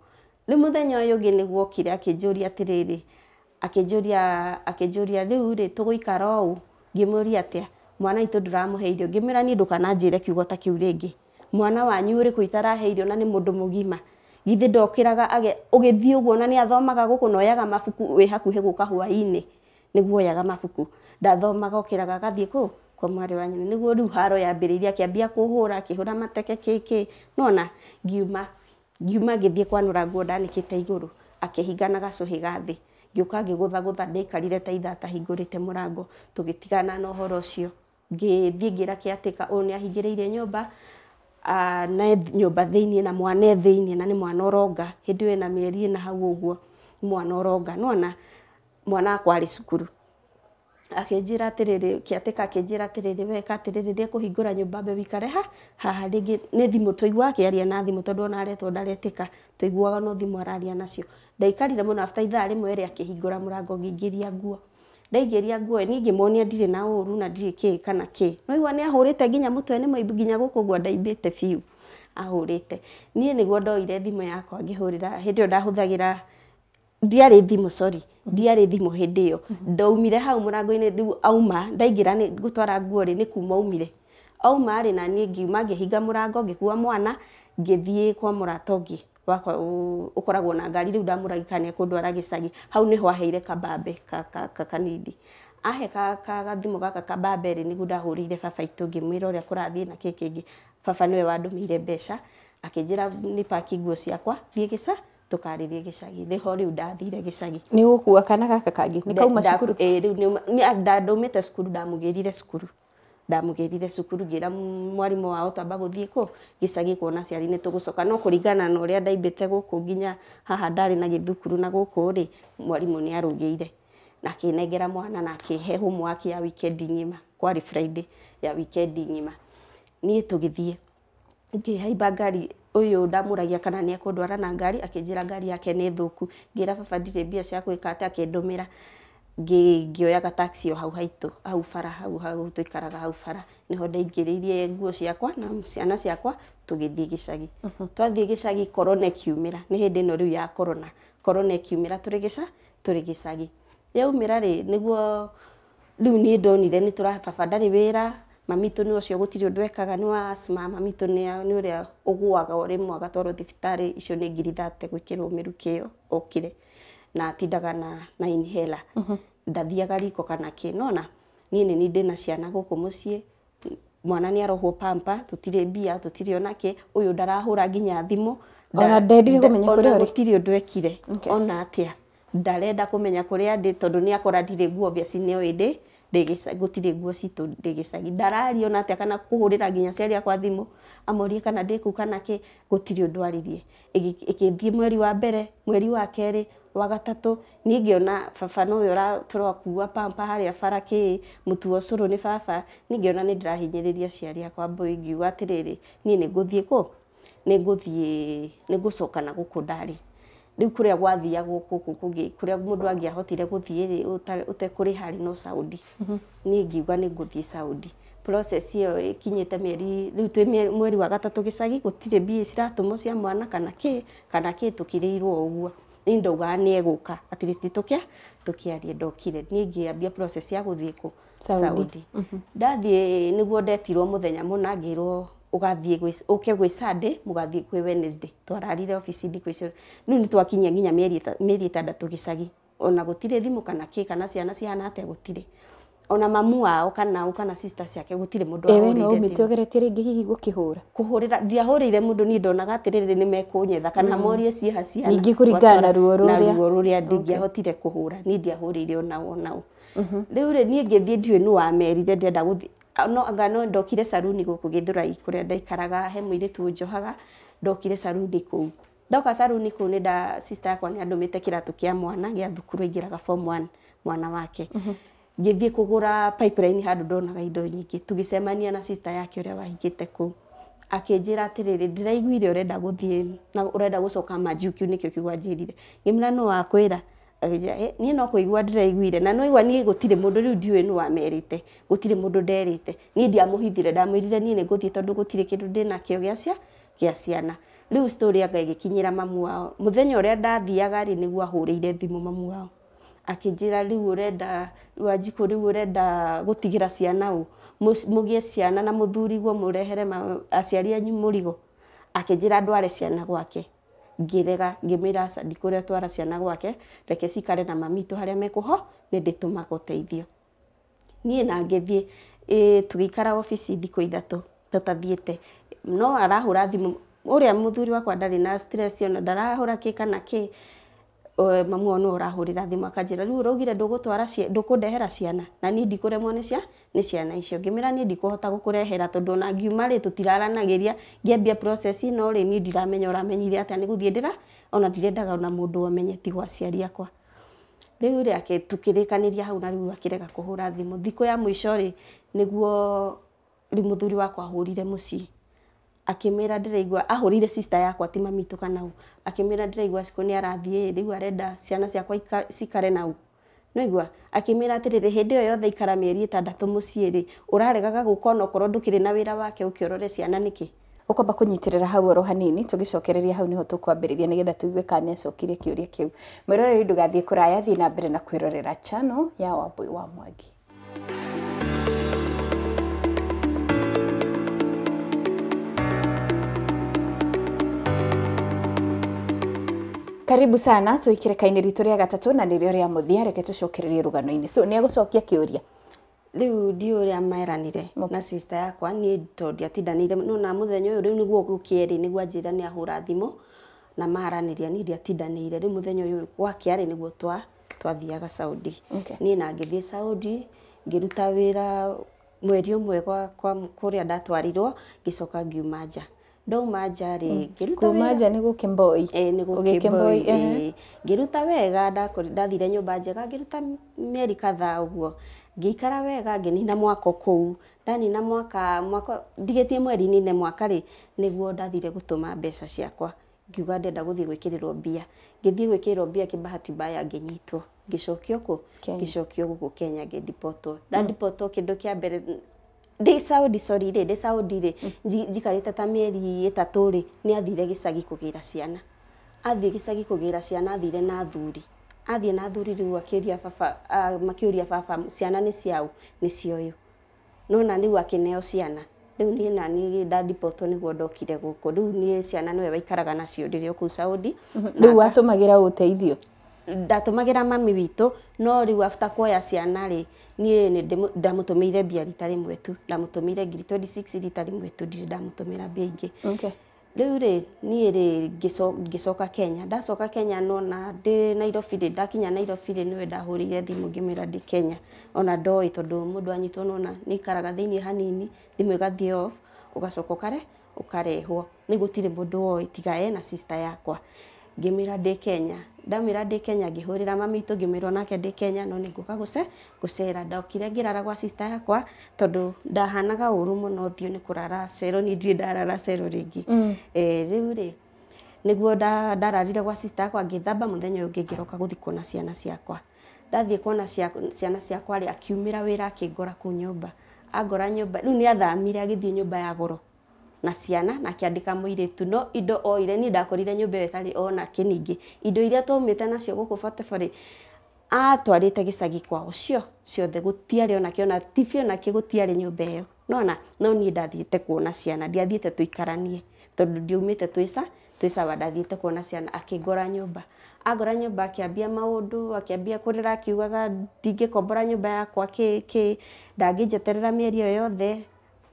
rĩu muthenya ũyũ ngi nĩguo okire akĩnjũria atiriri akĩnjũria akĩnjũria riu ri tuguikara ũũ ngimuria atia mwana itu nduramuhe ngimira ni niĩ njire kiugo ta kiu ringi mwana wanyu ũrĩkũ itarahe irio na ni mundu mugima githi ndokiraga age ũgĩthiĩ uguo na ni athomaga gũkũ na oyaga mabuku wĩ hakuhĩ gũka hwaĩ-inĩ nĩguo oyaga mabuku ndathomaga okĩraga agathiĩ ku kwa mwari wanyu nyina nĩguo rĩu haro yambĩrĩirie akĩambia kuhura akĩhũra mateke kĩkĩ nona ngiuma ngiuma ngĩthiĩ kwanura nguo ndanĩkĩte igũrũ akĩhinga na gacũhĩ ga ngĩũka gutha ndaikarire ta ithaa tahingũrĩte mũrango tũgĩtigana na ũhoro ũcio ngĩthiĩ ngĩra kĩatĩka ũyũ nĩ ahingĩrĩirie nyũmba na e, nyumba thĩiniĩ na mwana e na ni mwana uronga hindi we na mieri na hau ũguo mwana uronga nĩ wona mwana wakwa cukuru akinjira atiriri kiatika akinjira atiriri weka atiriri kuhingura nyumba mbe wikare ha haha ringi ni thimu tuigua akiaria na thimu tondu ona aretwo ndaretika tuiguaga no thimu araria nacio ndaikarire muno after ithaa rimwe ri akihingura murango ngingiria nguo ndaingiria nguo ni ngimonia ndire na uru na ndire ki kana ki no iwa ni ahurite nginya mutwe ni maibu nginya guko gwa ndaimbite fiu ahurite nie niguo ndoire thimu yakwa ngihurira hindi ndahuthagira ndiarä thimå sorry mhm. ndiarä thimå hä ndä ä yo mhm. ndaumire hau må rango auma ndaingä gå twara nguo rä nä kuma umire auma rä na niä ngiuma ngä hinga må rango ngä kua mwana ngä thiä kwa må rata å ngä å koragwo na ngari rä u ndamå ragikania kå ndwara gä cagi hau nä ho aheire kabambe ahe gathimå gaka kabambe rä nä guo ndahå rä ire baba itå ngä mwä ra å rä a kå rathiä na kä kä ngä baba nä we wandå mä ire mbeca akä njä ra nä paki nguo ciakwa thiä gä ca tukaririe gicagi ni ho riu ndathire gicagi ni gukua kana gaka kangi ni kauma cukuru eh riu ni ndandumite cukuru ndamugirire cukuru ndamugerire cukuru ngira mwarimu wao tamba guthie ku gicagi kuona ciari ni tugucoka no kuringana na uria ndaimbite guku nginya haha ndari na githukuru na guku ri mwarimu ni arugiire na kinegera mwana na kihe homework ya weekend ngima kwari friday ya weekend ngima ni tugithie gä thiä ngä uyu ndamuragia kana ni akundwara na ngari akinjira ngari yake ni thuku ngira baba ndire mbia cia gwika ati akindumira ngioyaga taxi o hau haitu hau bara hau hau tuikaraga hau bara niho ndaingiriirie nguo ciakwa na ciana ciakwa tugithii gicagi uh mhm. -huh. twathii gicagi korona ikiumira ni hindi ino riu ya korona korona ikiumira turi gica turi gicagi yaumira ri niguo riu ni ndonire ni turababa ndari wira mamitu ni ucio gutiri undu ekaga ni wa asma mamitu ni ni uria uguaga urimwe agatwarwo thibitari icio ni ngiri thate gwikirwo miruki iyo ukire na tindaga na na inhaler mhm. ndathiaga riko kana ki nona niä nä ni ndä na ciana gå kå må ciä mwana nä arohwo pampa tå tirä mbia tå tirä ona kä å yå ndarahå ra nginya thimå ona ndendire gå menya kå rä a tirä å ndå ekire ona atä a ndarenda kå menya kå rä a ndä tondå nä akora ndirä guo biaci nä å ä ndä ndägä gũtirä guo citå ndä gä cagi ndararia ona atä kana kå hå rä ra nginya ciari akwa thimå amorie kana ndä kuu kana kä gũtirä å ndå aririe ä thiä mweri wa mbere mweri wa kerä wa gatatå ni ngä ona baba no we tå rakua pampa harä a bara kä må tuo cå rå nä baba nä ona nä ndä rahinyä rä ria ciari akwa mbå ngiuga atä rä ni niä nä ngå thiä kå nä ngå coka na gå kå riu kuria gwathiagwo guku kungi kuria mundu angiahotire guthii hari no Saudi mm-hmm. ni ngiuga ni nguthii Saudi process iyo ikinyite mieri riu twi mweri wa gatatu gicagi gutire mbia ciratumwo cia mwana kana ki kana ki tukirirwo uguo ni ndaugaga ni eguka at least tukia tukiarie ndokire ni ngiambia process ya guthii ku Saudi mm-hmm. ndathii niguo ndetirwo muthenya muna ngirwo ugathie gwä uke gwä Sunday mugathie kwä Wednesday twararire office thiku icio nu ni twakinya nginya meri mieri itandatu gicagi ona gutire thimu kana ki kana ciana ciana ate gutire ona mamu wao kana u kana sister ciake gutire mundu ahurire thimu ewe no ugeretie ringi hihi gukihura kuhurira ndiahurire mundu ni ndonaga atiriri ni mekunyetha kana mm. morie ci ha ciana ningi kuringana na ruo ruria na ruo ruria ndingiahotire kuhura ni ndiahurire ona onao mm-hmm. riu ri nie ngithie ndiwe nu wamerire ndienda guthie no anga no ndokire saruni guku githurai kuria ndaikaraga he tu njohaga ndokire saruni kuu ndoka saruni kuu nda sister yakwa ni andumite kiratu kia mwana gia thukuru ingiraga form 1 mwana wake mhm. ngithie kugura pipeline handu ndonaga indo nyingi tugicemania na sister yake uria wahingite kuu akinjira atiriri ndiraiguire urenda guthie na urenda gucoka majuki nikio kiu anjirire ngimira no akwira Eh, niä no kå igua ndä raiguire na no igwa ni gutire mundu riu ndå ni u ndiå nä wamerä te gå tirä må ndå nderä te niä ndiamå hithire ndamwä rire niä nä ngå thiä tondå story anga igikinyira mamu wao må thenya ndathiaga ri nä guo ahå rä mamu wao akijira riu urenda wajiko riu urenda gutigira ciana u mugie ciana na muthuri thuriguo murehere aciari anyu murigo akijira ndware ciana gwake ngirega ngimira ndikuria twara ciana gwake reke cikare na mamitå harä a mekuho nä ndä tå maga niä na ngä thiä tå gä ikara obici thikå ithatå tåtathiäte no arahå ra thimå å rä a må thuri wakwa ndarä na ona ndarahå ra kä kana kä Eh, mamu no urahurira thimu akanjira riu uraugire ndugutwara ndukundehera ciana na ni ndikure mone cia ni ciana icio ngimira ni ndikuhota gukurehera tondu na ngiuma ri tutiraranagiria ngiambia process ino ri ni ndiramenya uramenyire atia ni guthie ona ndirendaga na mundu amenye ti gwa ciari akwa riu ri ake tukirikaniria hau na riu akirega kuhura thimu thiku ya mwisho ri niguo riu muthuri wakwa ahurire mucii akimira ndiraigua ahurire sister yakwa ti mamitu kana u akimira ndiraigua siku ni arathie riu arenda ciana ciakwa cikare u noigua akimira atiriri hindi iyo yothe ikara mieri itandatu mucii ri uraregaga gukona ona okorwo ndukiri na wira wake ukiurore ciana niki ukwamba kunyitirira hau oro hanini tugicokereria hau niho tukwambiriria nigetha tuigue kana niacokirie kiuria kiu mwiroreri ndugathie kuraya thie na mbere na kwirorera channel ya wambui wa mwangi karibu sana ritå rä a gatatu na nirio ria muthia reke rå rugano-ini so cokia egucokia kiuria riu ndi uria meranire na sister yakwa ni to ndiatindanire no na muthenya uyu riu niguo gukieri niguo anjira ni ahura thimu na u ni thenya å yå uyu gwakiari niguo twa twathiaga Saudi okay. ni na ngithie Saudi ngiruta wira mweri mwe kwa, kwa kuria ndatwarirwo coka ngiuma nja ndauma nja rĩ kuma mm. nja ngä ruta wega ndathire nyå mba njega ngä ruta mĩeri kadhaa å guo ngĩikara wega ngĩnina mwako kũu ndanina mwaka mwaka ndigĩtie mweri nine mwaka rĩ nĩguo ndathire gũtũma mbeca ciakwa ngiuga ndenda gũthiĩ gwĩkĩrĩrwo mbia ngĩthiĩ gwĩkĩrĩrwo mbia kĩbahati mbaya ngĩnyitwo ngĩcokio kũ ngĩcokio gũkũ kenya ngĩndipotwo mm. ndandipotwo kä a mbere ndicaũndicorire njikarä te ta ä tatå rä nä athire gä ra ciana kå gä ra ciana athire na thuri athiä na athuri rĩu ria baba makĩũria baba ciana nĩ ciaũ nĩ cioyũ nona akä neo ciana u niĩ na niĩ ndandipoto nĩguo ndokire rä u nä ciana we waikaraga nacio rĩrĩa kũu Saudi rĩu ndatå magä ra mami witå no rĩu after kuoya ciana rä niä tå mä ire mbia rita rä mwe tu ndamå ire rita rä mwe tu ndirä ndamå mä ra mbia ingä rä u rä niä rä ngä coka kenya ndacoka kenya nona ndä nairobi rä ndakinya nairobi rä nä we ndahå rä ire thimå ngä mwä ra ndä kenya ona ndoä tondå må ndå anyitwo nona nä ikaraga thä inä hanini thimå ĩgathiä å gacoka å kare å karehwo nä gå tirä må ndå woä tiga ena sister yakwa ngimira ndi Kenya ndamira ndi Kenya ngihurira mami to ngimira nake ndi Kenya no ninguka guce gucera ndokire ngirara gwa sister yakwa tondu ndahanaga uru muno thiu ni kurara cero ni ndi ndarara cero ringi eh mm. riu ri niguo ndararire gwa sister yakwa ngithamba muthenya ungi ngiroka guthi ciana ciakwa ndathie kuona ciana ciakwa ri akiumira wira akingora ku nyumba angora nyumba riu ni athamire agithie nyumba ya goro na ciana na kĩandĩka mũirĩtu no indo oire ni ndakorire nyumba ĩyo ĩtarĩ ona kiningi indo iria twaumĩte nacio gũkũ Fortebore atwarĩte gĩcagi kwao cio ciothe gũtiarĩ ona kĩ ona tibi ona kĩ gũtiarĩ nyũmba ĩyo nona no ni ndathiĩte kuona ciana ndiathiĩte tũikaranie tondũ ndiumĩte twĩca twĩcawa ndathiĩte kuona ciana akĩngora nyumba agora nyũmba akĩambia maundu akiambia kurira akiugaga ndingĩkombora nyumba yakwa ki ki ndangijeterera mieri ĩyo yothe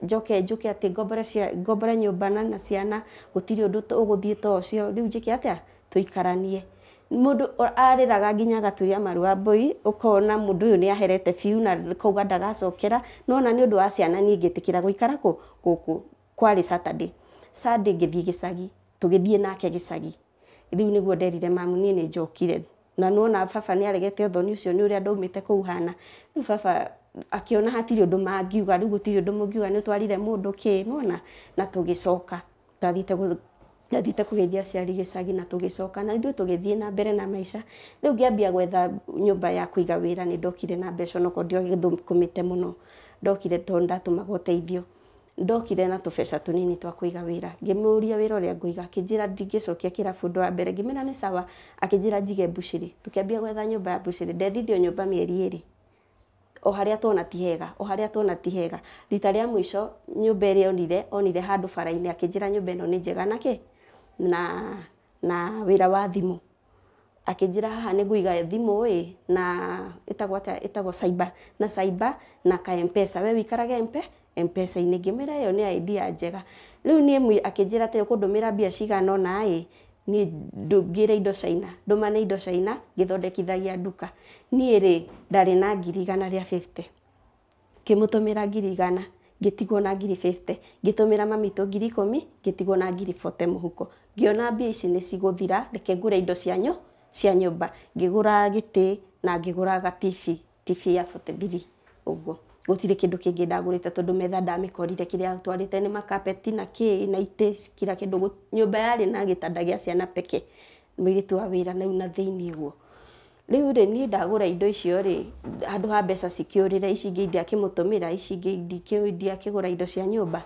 njoke njuke ati ngombore ngombore nyå na na ciana gutiri undu å gå to cio riu u atia ke atä a ikaranie må ndå arä raga nginya agaturia marua mbåi å kona må ndå å yå nä aherete biu na kauga ndagacokera nona nä å ndå wa ciana ni ngitikira guikara kä ra gå saturday saturday sunday ngä tugithie nake gä riu rä u nderire mamu ni ni njokire na nuona baba ni aregete thoni ucio ni nä å rä a hana rä u baba akiona hatirä å mangiuga riu u gå mungiuga ni ndå må ngiuga nä å twarire må ndå nona na tå gä coka ndathite kå geithia aciari gä na tå gä na ithuä tå gä na mbere na maica rä ngiambia gwetha nyumba ya kuiga wira ni ndokire na mbeca onoko ndiokå mä te må no ndokire to ndatå maga å teithio ndokire na tubeca tunini twa kuiga wira ngimuria wira uria nguiga akinjira ndingicokia kirabu ndo wa mbere ngimena ni sawa akinjira njige mbuciri tukiambia gwetha nyumba ya mbuciri ndethithio nyumba mieri iri o a twona ti hega o a twona ti hega rita rĩa mũico nyũmba ĩrĩa onire onire handũ bara nyå mba ä no nä njega nakĩ na na ra wa thimũ akĩnjĩra haha nĩ ngũiga thimũ ĩ na ĩtagwo atĩa ĩtagwo cyber na cyber na ka mpesa we wikarage mpe mpesa-inĩ ngĩmwĩra ĩyo nĩ idea njega rĩu niĩ akĩnjĩra atĩ ũkũndũmĩra mbia cigana ũna ĩ ngĩra indo China ndũmane indo China ngĩthondekithagia nduka niĩ rĩ ndarĩ na ngiri igana rĩa 50 ngĩmũtũmĩra ngiri igana ngĩtigwo na ngiri 50 ngĩtũmĩra mamitũ ngiri ikũmi ngĩtigwo na ngiri 40 mũhuko ngĩona mbia ici nĩ cigũthira reke ngũre indo cianyu cia nyũmba ngĩgũra gĩtĩ na ngĩgũra gatibii tibii ya 43 ũguo gutire kindu kingi ndagurite tondu metha ndamikorire kiria twarite ni makapeti na ki na ite kira kindu nyumba yari na gitanda gia ciana peke mwiritu wa wira na una thini guo riu ri ni ndagura indo icio ri handu ha besa cikiurire ici ingi ndi akimutumira ici ingi ndi akigura indo cia nyumba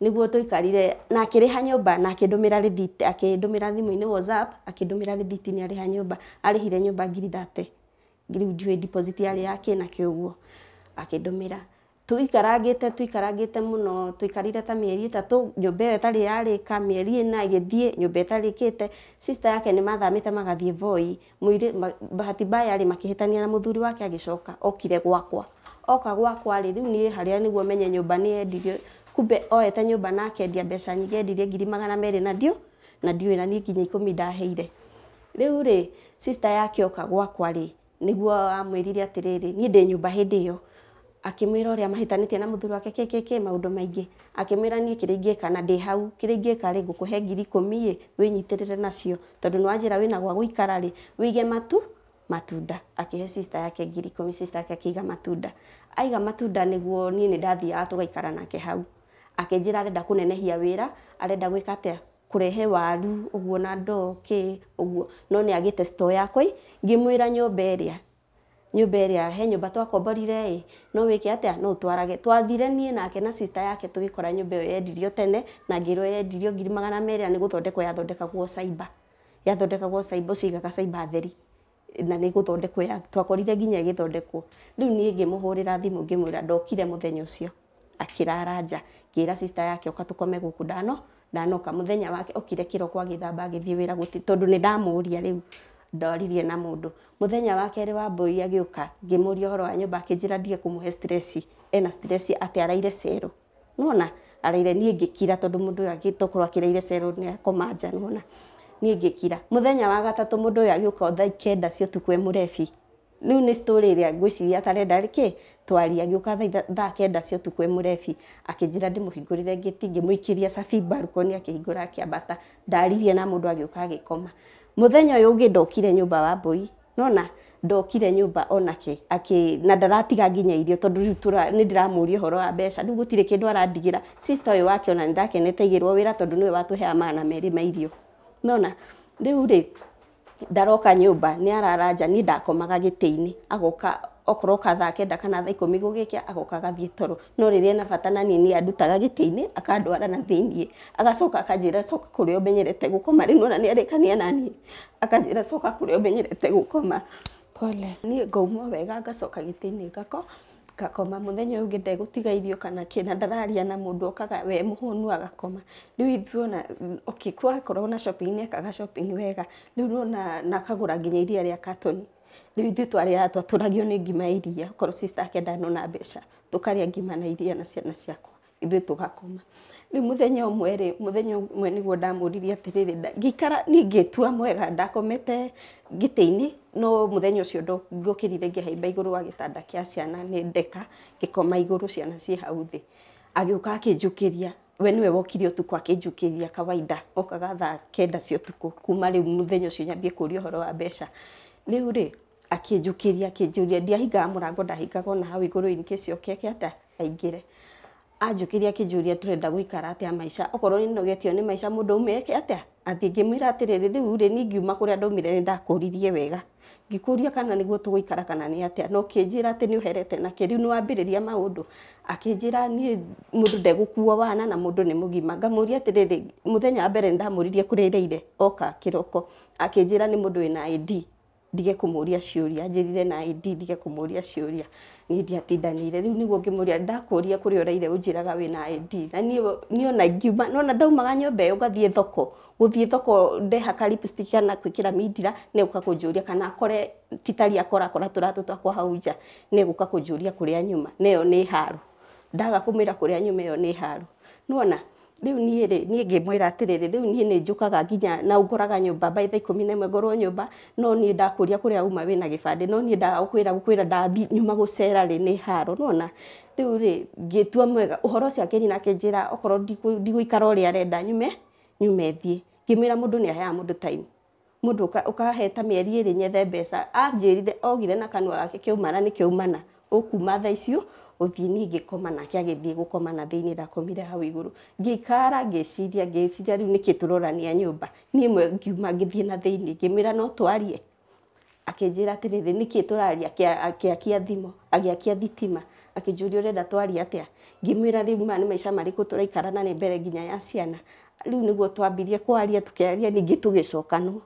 niguo tuikarire na akiriha nyumba na akindumira rithiti akindumira thimu-ini whatsapp akindumira rithiti ni ariha nyumba arihire nyumba ngiri thate ngiri njui deposit yari yake na kiuguo akĩndũmĩra tũikarangĩte tũikarangĩte mũno tũikarire ta mieri mĩeri ĩtatũ nyũmba ĩyo ĩtarĩ yarĩka mĩeri ĩna ĩgĩthiĩ nyũmba kite sister yake ni mathamite magathie voi muire bahati mbaya ari makihitania na muthuri wake agicoka okire gwakwa oka gwakwa rĩ rĩu niĩ harĩa nĩguo menye nyũmba nĩ yendirio kumbe oete nyũmba na akendia mbeca nyige endirie ngiri magana meri na ndio na ndiũĩ na niĩ nginya ikũmi ndaheire riu ri sister yake oka gwakwa ri niguo amwĩrire atĩrĩrĩ ni ndĩ nyũmba hĩndĩ ĩyo akimwira uria mahitanitie na muthuri wake ke ke ke maundu maingi akimwira nie kiri ngika na ndi hau kiri ngika ri ngukuhe ngiri ikumi ri winyitirire nacio tondu ni wanjira wina gwa guikara ri wige matu matunda akihe sister yake ngiri ikumi sister yake akiiga matunda aiga matunda niguo nie ni ndathiaga tugaikara nake hau akinjira arenda kunenehia wira arenda gwika atia kurehe waru uguo na ndoo ki uguo no ni agite store yakwa ngimwira nyumba iria nyumba iria he nyumba twakomborire ä no wike atia no twarage twathire nie nake na sister yake tugikora nyumba yo yendirio tene na ngä rwo yendirio ngiri magana merä a nä gå thondekwo yathondekagwo caiba yathondekagwo cyber å cigaga cyber theri na ni gå ya twakorire nginya ä riu nie ngimuhurira thimu ngimwira ndokire må ucio å cio akä nja ngä ra yake oka tukome kome gå kå ndano ndanoka må wake okire kä roko agä thamba guti tondu ni ndamuria riu ndoririe na mundu muthenya wa keri wa mbui agiuka ngimuria horo wa nyumba akinjira ndige kumuhe stress ena stress ate araire cero nona araire nie ngikira tondu mundu uyu agitukorwo akireire cero ni akoma nja nona nie ngikira muthenya wa gatatu mundu uyu agiuka thaa kenda cio tukwe murefi riu ni story iria ngwiciria atarenda riki twaria agiuka thaa kenda cio tukwe murefi akinjira ndimuhingurire ngiti ngimuikiria safi barukoni akihingura akiambata ndaririe na mundu agiuka agikoma muthenya uyu ungi ndokire nyumba wa mbui nona ndokire nyumba onake aki na ndaratiga nginya irio tondu riu tura ni ndiramuria horo wa mbeca riu gutire kindu arandigira sister uyu wake ona ndakenete igirwo wira tondu niwe watuhea mana meri ma irio nona riu ri ndaroka nyumba ni araranja ni ndakomaga gitiini agoka okorwo kathaa kenda kana thaa ikumi gugikia agoka gathie toro no riria na bata na niĩ andutaga gĩtĩ-inĩ akandwara na thĩiniĩ agacoka akanjĩra coka gukoma ũmenyerete na ni arikania nĩarekania naniĩ akanjĩra coka kuri ũmenyerete gukoma pole niĩ ngauma wega ngacoka gĩtĩ-inĩ ngako ngakoma muthenya ũyũ ũngĩ ndegũtiga irio kana kĩ na ndararia na mũndũ okaga we mũhũnu agakoma rĩu ithuĩ ona ũkĩkua akorwo na shopping nĩekaga shopping wega rĩu ona nakagũra nginya iria rĩa katoni rä u ithuä twarä twatåragio nä ngima iria korwo sister akendanona mbeca tåkarä a ngima na iria na ciana ciakwa ithuä tå gakoma rä u må thenya å mwe rä må å mwe nä guo ndamå ririe atä rä rä ngä ikara ningä tua mwega ndakomete gitä-inä no må thenya å cio ngå kä rire ngä haimba igå rå wa gä tanda kä a ciana nä ndeka ngä koma igå rå ciana ciä hau thä agä å ka akä njå kä ria we nä we wokire å tukå akä njå kä ria kawaida okaga thaa kenda cia å tukå kuma rä u må thenya å cio nyambie kå ria å horo wa mbeca rä u rä akinjukiria akinjuria ndiahingaga murango ndahingaga ona hau iguru in case okeke ata aingire anjukiria akinjuria turenda guikara atia maica okorwo ninogetio ni maica mundu umeke atia athii ngimwira atiriri riu ri ni ngiuma kuria ndaumire ni ndakuririe wega ngikuria kana niguo tuguikara kana ni atia no kinjira ati ni uherete na kiriu ni wambiriria maundu akinjira ni mundu ndegukua wana na mundu ni mugima ngamuria atiriri muthenya wa mbere ndamuririe kuria ireire oka kiroko akinjira ni mundu ina ID ndige kumuria ciuria njirire na ID ndige kumuria ciuria ni ndiatindanire riu niguo ngimuria ndakuria kuria uraire unjiraga we na ID na ni ni ona ngiuma no na ndaumaga nyombe yo gathiä thoko guthie thoko ndeha ka lipstick kana kwikira midira ne guka kunjuria kana akore titari akora kora turatu twakwa hau nja ne guka kunjuria kuria nyuma yo ni haro ndaga kumira kuria nyuma yo ni haro nuona riu nie ri nie ngimwira atiriri riu nie ni njukaga nginya na ngoraga nyumba by thaa ikumi na imwe ngorwo nyumba no nie ndakuria kuria uma wina gibandi no ni nie ndakwira gukwira ndathi nyuma gucera ri ni haro no nona riu ri ngitua mwega uhoro ucio akeni na akinjira okorwo ndiguikara uria arenda nyume nyume thie ngimwira mundu ni aheaga mundu time mundu ukaheta mieri iri nyethe mbeca anjirire ogire na kanua gake kiaumana ni kiaumana ukuma thaa icio guthii ni ngikoma nake agithii gukoma na thiini ndakomire hau iguru ngikara ngiciria ngiciria riu niki turorania nyumba ni mwe ngiuma ngithii na thiini ngimira no twarie akinjira atiriri niki turaria akiakia thimo agiakia thitima akinjuria urenda twaria atia ngimwira riu maya ni maica mariku turaikara na ni mbere nginya ya ciana riu niguo twambirie kwaria tukiaria ningi tugicokanwo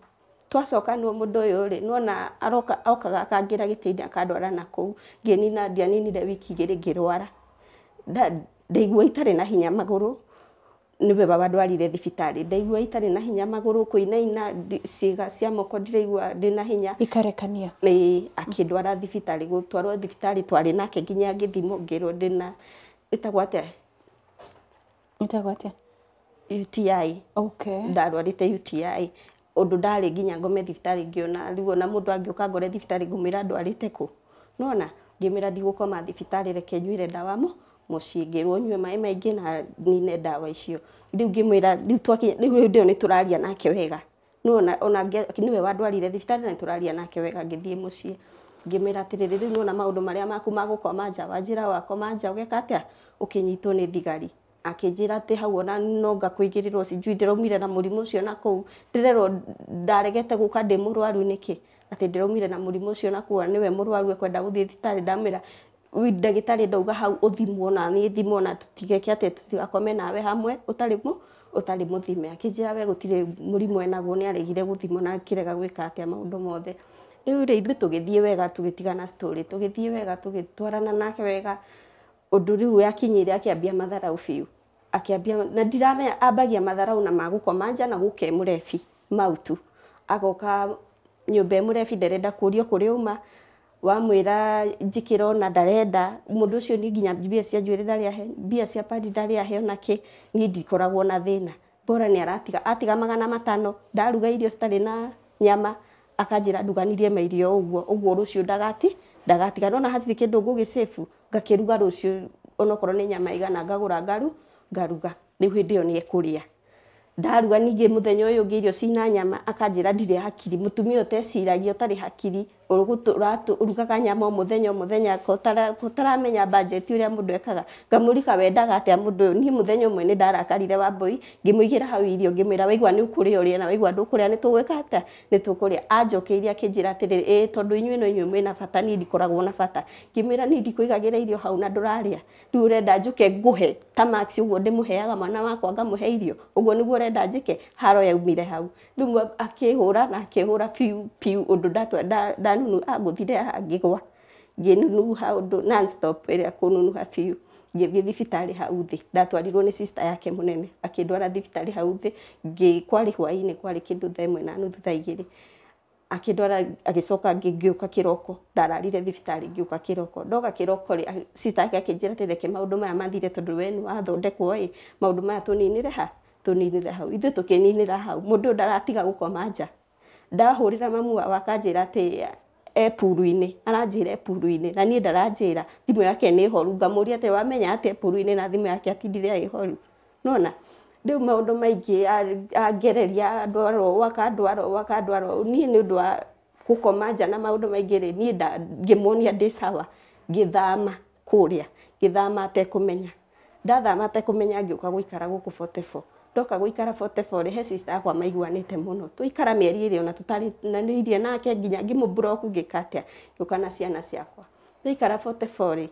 twacoka nwo mundu uyu ri nwona aroka okaga akangira gitiini akandwara na kuu nginina ndianinire wiki igiri ngirwara ndaigua itarä na hinya maguru niwe baba ndwarire thibitari ndaigua itarä na hinya maguru kuinaina ciga cia moko ndiraigua na hinya ikarekania ii akindwara thibitari gutwarwo thibitari twari nake nginya ngithimo ngirwo ndina itagwo atia itagwo UTI okay ndarwarite UTI undu ndari nginya ngome thibitari ngiona riu na mundu angiuka ngore thibitari ngumira ndu arite ku nona ngimira ndigukoma thibitari reke nyuire ndawa mo mucingirwo ngirwo nyue mai maingi na nine ndawa icio riu ngimwira riu twaki riu ndio ni turaria nake wega nona ona niwe wandwarire thibitari na turaria nake wega ngithie mucii ngimira atiriri riu nona maundu maria maku magukoma nja wanjira wakoma nja ugeka atia ukinyitwo ni thigari akinjira ati hau ona no ngakwigirirwo sijui ndiraumire na murimu ucio na kuu ndirerwo ndaregete guka ndi murwaru niki ati ndiraumire na murimu ucio na kuu niwe murwaru ekwenda guthii thitari ndamwira ndagitari ndauga hau uthimwo na ni thimwo na tutigeke ati tutigakome nawe hamwe utari mu utari muthime akinjira we gutire murimu enaguo ni aregire guthimwo na kirega gwika atia maundu mothe riu ri ithuĩ wega tugĩtigana story tugĩthiĩ wega tũgĩtwarana nake wega undu riu yakinyire akiambia matharau biu akiambia na ndiramenya ambagia matharau na magukoma manja na guke murefi mautu agoka nyumba murefi nderenda kurio kuria uma wamwira njikira ona ndarenda mundu ucio ni nginya mbia cia njuiri ndariahe mbia cia padi ndariahe na ke ni ndikoragwo na thina bora ni aratiga atiga magana matano daruga irio citari na nyama akanjira nduganirie mairio uguo uguo rucio ndagati ndagatigana ona hatirä kä ndå ngå gä ngakiruga rucio onokorwo nä nyama igana ngagura ngaru ngaruga rä u hä ndä ä yo nä ekå ndaruga ningä må thenya å yå ngä irio cina nyama akanjä ra hakiri må tumia å teciragia å tarä hakiri urugaga nyama muthenya muthenya gutaramenya budget uria mundu ekaga ngamurika wendaga atia mundu ni muthenya umwe ni ndarakarire boy ngimuigira hau irio ngimwira waigwa ni ukuria urie na waigua ndukuria ni tugwika atia ni tukuria anjokirie akinjira atiriri e tondu inywe no inywe mwina bata ni ndikoragwo na bata ngimwira ni ndikuigagira irio hau na nduraria ndu urenda njuke nguhe ta max uguo ndimuheaga mwana wakwa ngamuhe irio uguo niguo urenda njike haro yaumire hau ndu akihura na akihura piu piu undu ndatwa nu aguthire ah, ngigwa nginunugu hau ndu nonstop ĩrĩa kũnunuha biũ ngĩthiĩ thibitarĩ hau thĩ ndatwarirwo nĩ sister yake mũnene akĩndwara thibitarĩ hau thĩ kwarĩ hwainĩ kwarĩ kĩndũ thaa ĩmwe na nuthu thaa igĩrĩ akĩndwara agĩcoka ngĩũka kĩroko ndararire thibitarĩ ngĩũka kĩroko ndoka kĩroko rĩ ah, sister yake akĩnjĩra tireke maũndũ maya mathire tondũ we nĩ wathondekwo ĩ maũndũ maya tũninĩre ha tũninĩre hau ithuĩ tũkĩninĩra hau mũndũ ũyũ ndaratiga gũkoma nja ndahũrĩra mamu wao akanjĩra atĩ e puru-inĩ aranjĩra e puru-inĩ na niĩ ndaranjĩra thimu yake ni horu ngamuri ate wamenya atĩa e puru na thimu yake atindire ĩ horu nona rĩu maũndũ maingĩ angereria ndwara ũũ akandwara ũũ akandwara ũũ ni ni ũndũ wa gũkoma nja na maũndũ maingĩ ni niĩ ngĩmuonia ndĩ sawa kuria kũrĩa ate kumenya ndathama kumenya ngĩũka gũikara guku 44 ndoka guikara 44 he sister akwa maiguanite muno tuikara mieri iri ona tutarinanirie nake nginya ngimubroku ngikatia ngiuka na ciana ciakwa tuikara 44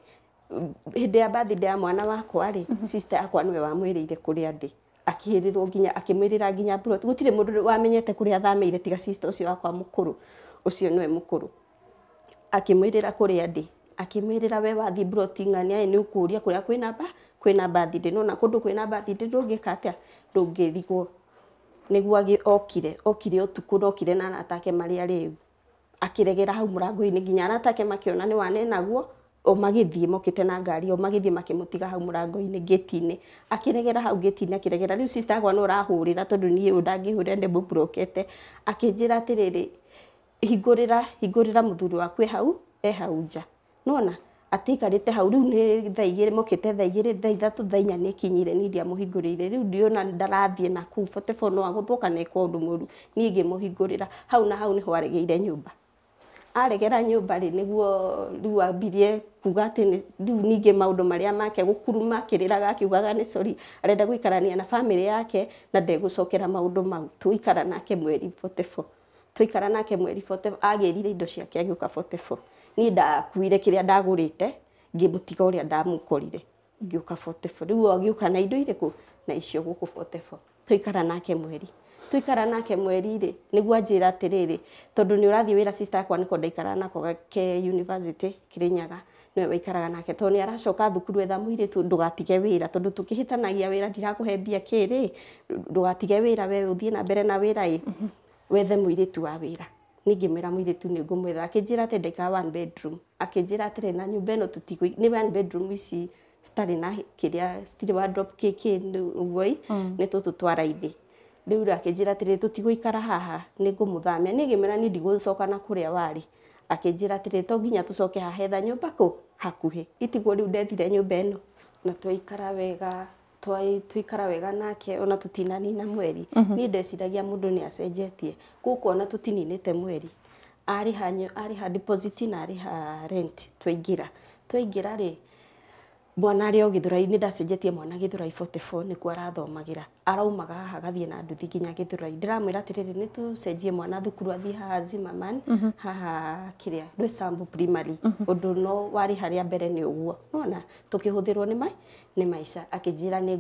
hĩndĩ ya birthday ya mwana wakwa rĩ mhm. sister akwa nĩwe wamwĩrĩire kũrĩa ndĩ akĩrĩrwo nginya akĩmwĩrĩra nginya brot gũtirĩ mũndũ wamenyete kũrĩa athamĩire tiga sister ũcio wakwa mũkũrũ ũcio nĩwe mũkũrũ akĩmwĩrĩra kũrĩa ndĩ akĩmwĩrĩra we wathiĩ broti ng'ania nĩ ũkũria kũrĩa kwĩna ba kwĩna bathirĩ nona kũndũ kwĩna bathirĩ ndũngĩka atĩa ndũngĩrigwo nĩguo okire okire ũtukũ ndokire na anatake marĩa rĩu akĩregera hau mũrango-inĩ nginya anatake makĩona nĩ wanenaguo o magĩthiĩ mokĩte na ngari o magĩthiĩ makĩmũtiga hau mũrango-inĩ ngĩti-inĩ akĩregera hau ngĩti-inĩ akĩregera rĩu sister agwa no ũrahũrĩra ra niĩ ũyũ ndangĩhũrĩra nĩ mbũmburũkete akĩnjĩra atĩrĩrĩ hingũrĩra hingũrĩra mũthuri waku e hau e hau nja nĩwona atikarite hau riu ni thaigire igiri mokite thaa igiri thaa ni kinyire ni ndia muhingurire riu ndio na ndarathie na ku fotefo no aguthuka na ikwa ndu muru ni muhingurira hau na hau ni hwaregeire nyumba aregera nyumba ri niguo riu ambirie kuga ati riu ni ningi maundu maria make gukuruma akiriraga kiugaga ni sorry arenda guikarania na family yake na ndegucokera maundu mau tuikara nake mweri 44 tuikara nake mweri 44 agirire indo ciake agiuka 44 ni ndakuire kä rä a ndagå rä te ngä må tiga å rä a ndamũkorire ngä å ka rä u agä å ka na indo irä kå na icio gå kå twaikara nake mweri twaikara nake mweri rä niguo anjä ra atä rä rä tondå nä å rathiä wä ra yakwa nä ko ndaikara nako ke university kä rä nyaga nä waikaraga nake tondå nä aracoka thukuru etha må irä tu ndå gatige wä ra tondå tå kä hä tanagia wä ra ndirakå he mbia kä rä ndå gatige wä ra we å thiä na mbere na wä ra ä wethe må irä tu wa wä ra ningimera muiritu ni ngumwira akinjira ati ndeka one bedroom akinjira atire na nyumba ino tutikwi ni one bedroom ici citarĩ na kĩrĩa citirĩ wardrobe kĩ kĩ ũguo i hmm. nĩ tũtũtwara-inĩ rĩu rĩ akĩnjĩra atĩrĩ tũtigũikara haha nĩ ngũmũthamia nĩ gĩmera na kũrĩa warĩ akĩnjĩra atĩrĩ to nginya tũcoke hahetha nyũmba kũ hakuhĩ itiguo rĩu ndethire nyũmba ĩno na twaikara wega twaikara wega nake ona tutinanina mweri mm -hmm. ni ndeciragia mundu ni acenjetie guku ona tutininite mweri ariha ariha deposit na ariha rent twaingira twaingira ri mwana arĩ o githurai nĩ ndacenjetie mwana githurai 44 nĩkuo arathomagĩra araumaga haha gathiĩ na nduthi nginya githurai ndĩramwĩra atĩrĩrĩ nĩ tũcenjie mwana thukuru athiĩ haha zimaman mhm. haha kĩrĩa rwĩ sambu primary mm -hmm. ũndũ no warĩ harĩa mbere nĩ ũguo nona tũkĩhũthĩrwo nĩ mai nĩ maica akĩnjĩra nĩ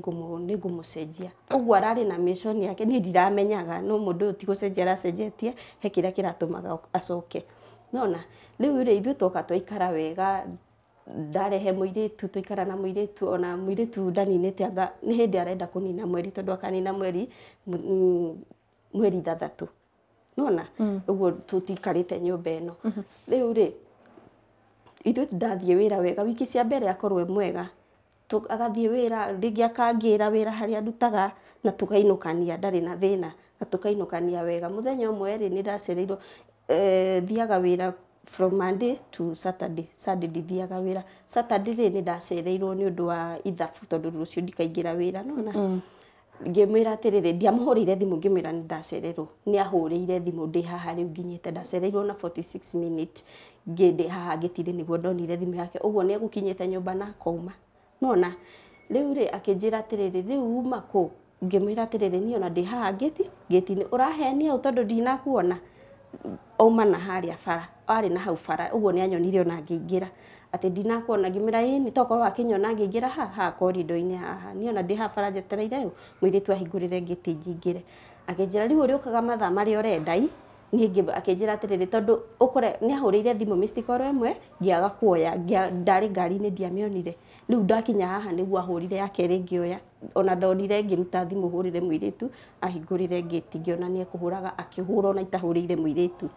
ngũmũcenjia ũguo ararĩ na mission yake niĩ ndiramenyaga no mũndũ ũyũ ti gũcenjia aracenjetie he kĩrĩa kĩratũmaga acoke nona rĩu rĩ ithuĩ twoka twaikara wega ndarehe tu ikara na tu ona muiritu ndaninite anga ni hindi arenda kunina mweri tondu akanina mweri mm, mweri ithathatu nona uguo mm. tutikarite nyumba ino riu mm-hmm. ri ithu wä ra wega wiki cia mbere akorwe mwega akangä ra wä ra harä haria arutaga na kania ndarä na thä na na kania wega thenya å ri nä ndacereirwo eh, thiaga ra from monday to saturday sunday ndithiaga wira saturday ri ni ndacereirwo ni undu wa ithabu tondu rucio wä wira nona mm. ngimwira atiriri ndiamuhurire thimu ngimwira ni ndacererwo ni ahurire thimu ndi haha riu nginyite ndacereirwo na 46 minute ngindi haha ngitire niguo ndonire thimu yake uguo ni agukinyite nyumba na kauma nona riu ri akinjira atiriri riu uma kuu ngimwira atiriri ni ona ndi haha ngiti ngiti ni urahenia u tondu ndinakuona auma na haria bara ari na hau bara ũguo ni anyonire ona ngĩingĩra atĩ ndinakuona ngimĩra ĩ nĩ tokorwo akinyona ha ha korido ini haha ni ona ndĩ haha bara njetereire ũ mũirĩtu ahingũrĩre ngĩti ngĩingĩre akĩnjĩra rĩu ũrĩũkaga mathaa marĩa ũrenda i ningĩ akĩnjĩra tondu ukore ni nĩ ahũrĩire thimũ mistikoro ĩmwe ngiaga kuoya ndari ngari-inĩ ndiamĩonire rĩu ndakinya haha nĩguo ahurire ya kerĩ ngioya ona ndonire ngiruta thimũ hurire mwiritu ahingũrĩre ngiti ngiona ni ekuhuraga akĩhũra ona itahurire mwiritu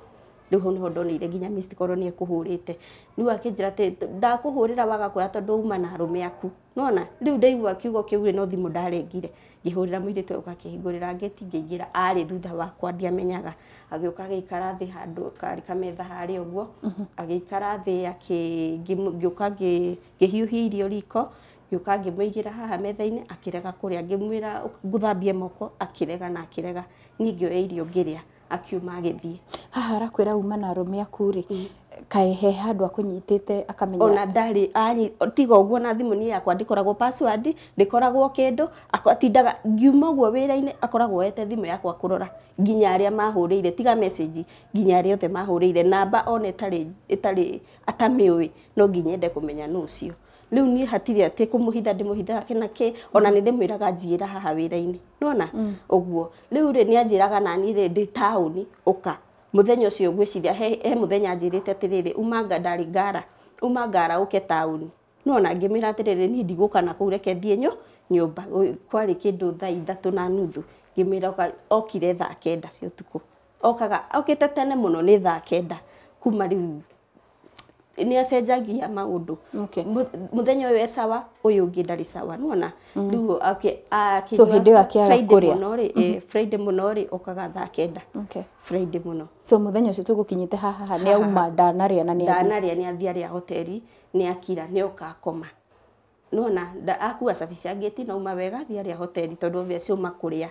riu hu niho ndonire nginya missed call ni ekuhurite riu akinjira ati ndakuhurira wagakwya tondu uma na arume aku nona riu ndaigua kiugo kiu no thimu ndarengire ngihurira muiritu uyu akihingurira ngeti ngiingira ari thutha wakwa menyaga agiuka agiikara thi handu karika metha haria uguo mm-hmm. agiikara thi ngiuka ngihiuhia irio riko ngiuka ngimwigira haha metha-ini akirega kuria ngimwira nguthambie moko akirega na akirega ni ngioya irio ngirĩa akiuma agĩthiĩ haha arakwĩra uma na arũme aku rĩ mm. kaĩ he handu akunyitite akamenya ona anyi tiga ũguo na thimu ni yakwa ndikoragwo password ndikoragwo kindu atindaga ngiuma ũguo wĩra-inĩ akoragwo ete thimu yakwa kurora nginya aria mahũrĩire tiga message nginya aria othe mahũrĩire namba ona itari atamiwi no nginya kumenya nucio riu nie hatire ati kumuhitha ndimuhitha kina ki ona ni ndimwiraga njira haha wira-ini nona uguo mm. riu ri ni anjiraga nani ri ndi tauni uka muthenya ucio ngwiciria he muthenya anjirite atiriri uma ndari ngara uma ngara uke tauni nona ngimira atiriri ni ndiguka na kuu reke thie nyu nyumba kwari kindu thaa ithatu na nuthu ngimira okire thaa kenda cia utuku okaga okite tene muno ni thaa kenda kuma riu nä acenjagia maå ndå må thenya å yå ecawa å yå å ngä ndarä cawa nona rä u akä må no okaga thaa kenda friday må so må thenya å cio tå gå kinyä te hahaha auma a na ndanarä a nä athiä arä a hoteri nä akira nä okakoma koma nona akua ageti na uma wega athia ria hoteli tondu tondå å ciuma kå rä a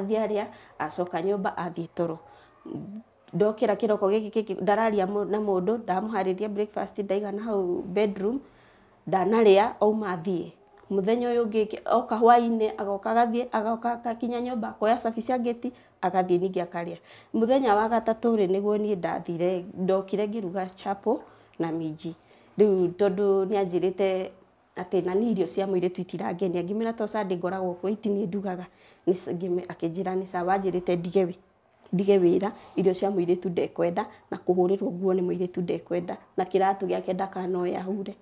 athiä arä a acoka nyå mba athiä toro ndokira kiroko giki giki ndararia na mundu ndamuhariria breakfast ndaigana hau bedroom ndanaria auma thie muthenya uyu ngiki oka hwaini agoka gathie agoka akakinya nyumba ko ya cia ngeti agathie ningi akaria muthenya wa gatatu ri niguo ni ndathire ndokire ngiruga chapo na miji riu tondu ni nianjirite atä na ni irio cia mwirä tu itirangenia ngimira to candä ngoragwo kuo itini ndugaga akä njä ra nä cawa njä ndige wira irio cia muiritu ndekwenda na kuhurirwo nguo ni muiritu ndekwenda na kiratu giake ya hure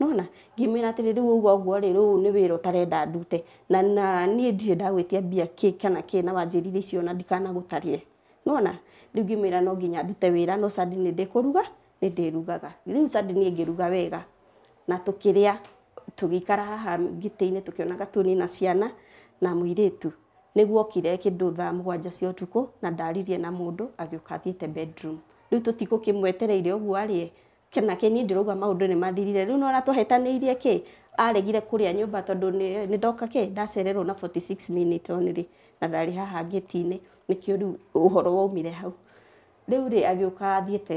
nona ngimwira atirä rä u å ri ru ni rä u tarenda ndute na na ni ndirä ndagwä tia mbia ki kana ki na wanjä rire icio na ndikana gutarie nona rä u no nginya ndute wira no sadi ni ndä kå ruga nä ndä rugaga rä u candi niä ngä ruga wega na tukiria tugikara haha ngitä tukionaga tuni na ciana na må tu kire kindu thaa mugwanja cia utuku na ndaririe na mundu agiuka thiite bedroom riu tutigukimwetereire uguo arie kana ke niĩ ndĩrauga maundu ni mathirire rĩu nona twahĩtanĩirie kĩ aregire kuria nyumba tondu ni ndoka ke ndacererwo na 46 minute only na ndarĩ haha ngitine inĩ nĩkĩo uhoro ũhoro waumire hau riu ri agiuka athiete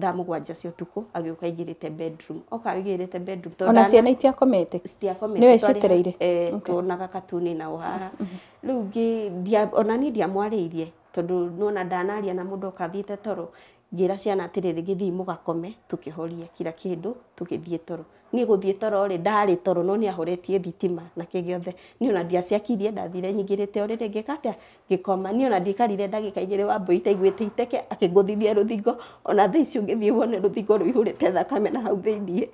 thaa mugwanja cia utuku agiuka aigirite bedroom oka aigirite bedroom to ona ciana itiakomete citiakomete niwe cietereire eh okay. tuonaga katuni na uhara mm-hmm. riu ngi ona ni ndiamwariirie tondu nona ndanaria na mundu okathiite toro ngira ciana atiriri githii mugakome tukihoria kila kindu tukithii toro niä gå thiä toro rä ndarä toro no nä ahåretie thitima na kä gä othe nä ona ndiaciakirie ndathire nyingä rä te å rä rä ona ndikarire ndagä ka igä rä wa mbå itaiguä iteke akä ngå thithia rå ona tha ici å ngä thiä wone rå thingo rå ihå rä te thakame na hau thä iniä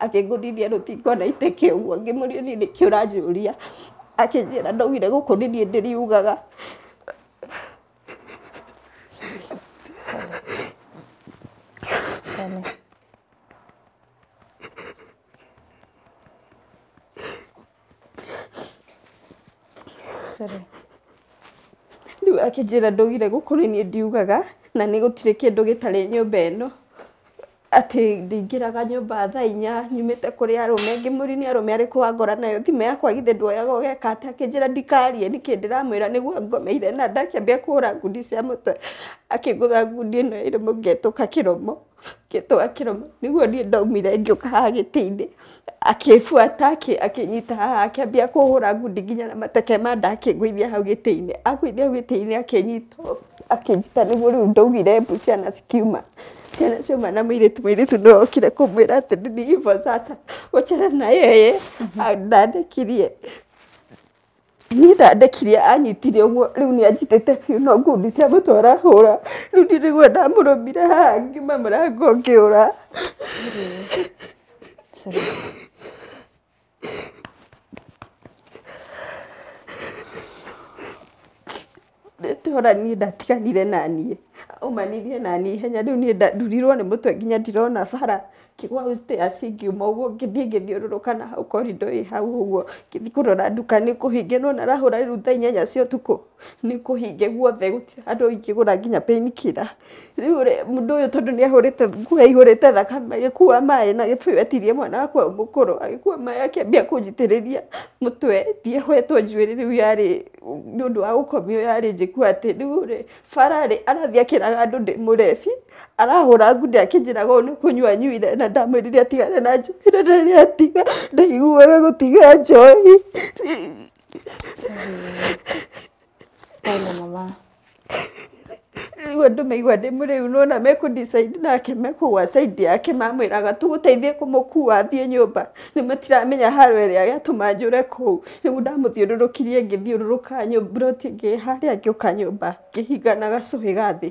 akä na iteke å guo ngä må rio nä akä njä ndaugire gå kå nä niä ndä riugaga rä u rĩ rĩu akĩnjĩra ndũgire gũkũ nĩ niĩ ndiugaga na nä gå tirä kä ndå gä tarä nyå mba ä no ati ndingiraga nyumba thaa inya nyumite nyumĩte kũrĩ arũme ni arume ari arĩkũ wangora nayo thime yakwa githe githĩ ndwoyaga ũgeka ati akinjira ndikarie ni nĩkĩ ndĩramwĩra nĩguo ngomeire na ndaki ndakĩambia kũhũra ngundi cia mũtwe akĩgũtha ngundi ĩno ĩrĩmũ ngetũka kĩromo ngĩtũka kĩromo nĩguo niĩ ndaumire ngĩũka haha gĩtĩ-inĩ akĩbuata akĩnyita haha akĩambia kũhũra ngundi nginya na mateke ma ndaki akĩngũithia hau gĩtĩ akwithia agũithia akinyito akinjita inĩ akĩnyitwo ndaugire mbu ciana cikiuma ciana ciuma na mĩirĩtu mĩirĩtu nĩ okire kũmwĩra atĩ nĩ hivyo sasa ũchana na yeye mm-hmm. ah, ndandekirie niĩ ndandekirie anyitire ũguo rĩu nĩ anjĩtĩte biũ no ngundi cia gũtwara hũra rĩu ndirĩguo ndamũrũmire haha ngiuma mũrango ngĩũra ndĩtũra niĩ ndatiganire na niĩ aumanirie na ni ihenya riu ni ndurirwo ni mutwe nginya ndirona bara kigwa stairs ngiuma uguo ngithii ngithiururuka na hau korido i hau uguo ngithi kurora nduka ni kuhinge no narahura riu thaa inyanya cia utuku ni kuhinge guothe gutira andu ingigura nginya pain killer riu mundu uyu tondu ni ahurite nguo ihurite thakame agikua mai na gibũyũ mwana wakwa mukuru agikua mai akiambia kunjitiriria mutwe ndiehwetwo njuĩrĩ riu yarĩ nä å ndå wa gå å yarä njä ku atä rä u rä bararä arathiä akä raga andå ndä må rebi arahå ra ndä akä njä raga å nä kå nyua nyuire na ndamwä rire atigane na njoi na ndärä atiga ndaiguaga gå tiga njoi mama andå maigua ndä må rä u nona mekå nake mekå mekågwa caidi yake mamwĩraga tũgũteithie kũmũkua nyå mba nä matiramenya haro ä rä a gäatå ma njå re kå u rä u ndamå thiå rå rå kirie ngä thiå rå rå ka nyå mburoti ngä harä a ngä å ka nyå mba ngä hingana gacå hä gathä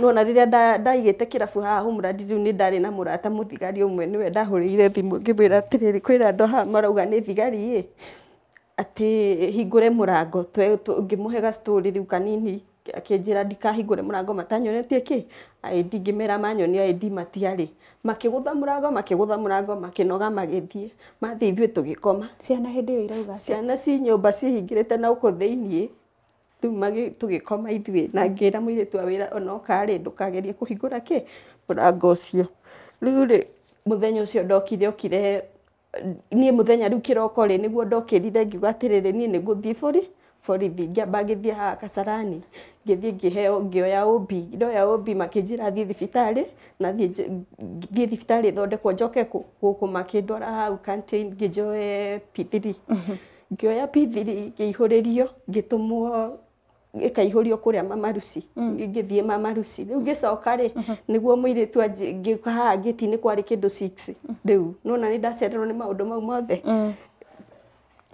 nona rä rä a ndaigä kä rabu haha humurandi rä u nä ndarä na må rata må thigari å mwe nä we ndahå rä ire thimå ngä mwä ra atä rä rä kwä ra andå haha marauga nä thigari ä atä hingå re må rango ngä må he gatorä rä u kanini akä njä ra ndikahingå re må rango matanyonetie kä id ngä mä ra manyonia id matiarä makä gå tha må rango makä gå tha må rango makä noga magä thiä mathiä ithuä tå gä koma ciana hä ndä ä yo irauga ciana ci nyå mba na å kå riu koma ithuĩ na ngĩra mũirĩtu wa wĩra onoka rĩ ndũkagerie kũhingũra kĩ mũrango ũcio rĩu rĩ mũthenya ũcio ndokire okire niĩ mũthenya rĩu kĩroko rĩ nĩguo ndokĩrire ngiuga atĩrĩrĩ niĩ nĩngũthiĩ bũri borithi ngĩamba ngĩthiĩ haha Kasarani ngĩthiĩ ngĩheo ngĩoya OB ndoya OB makĩnjĩra thiĩ thibitarĩ na thiĩ thibitarĩ thondekwo njoke gũkũ makĩndwara hau canteen ngĩnjoe P3 uhuh. ngĩoya P3 ngĩihũrĩrio ngĩtũmwo gikaihũrio kuria mamaruci mm. ngithie mamaruci riu ngicoka ri mm-hmm. niguo muiritu ngiuka haha ngitini kwari kindu 6 mm-hmm. riu nona ni ndaciarirwo ni maundu mau mothe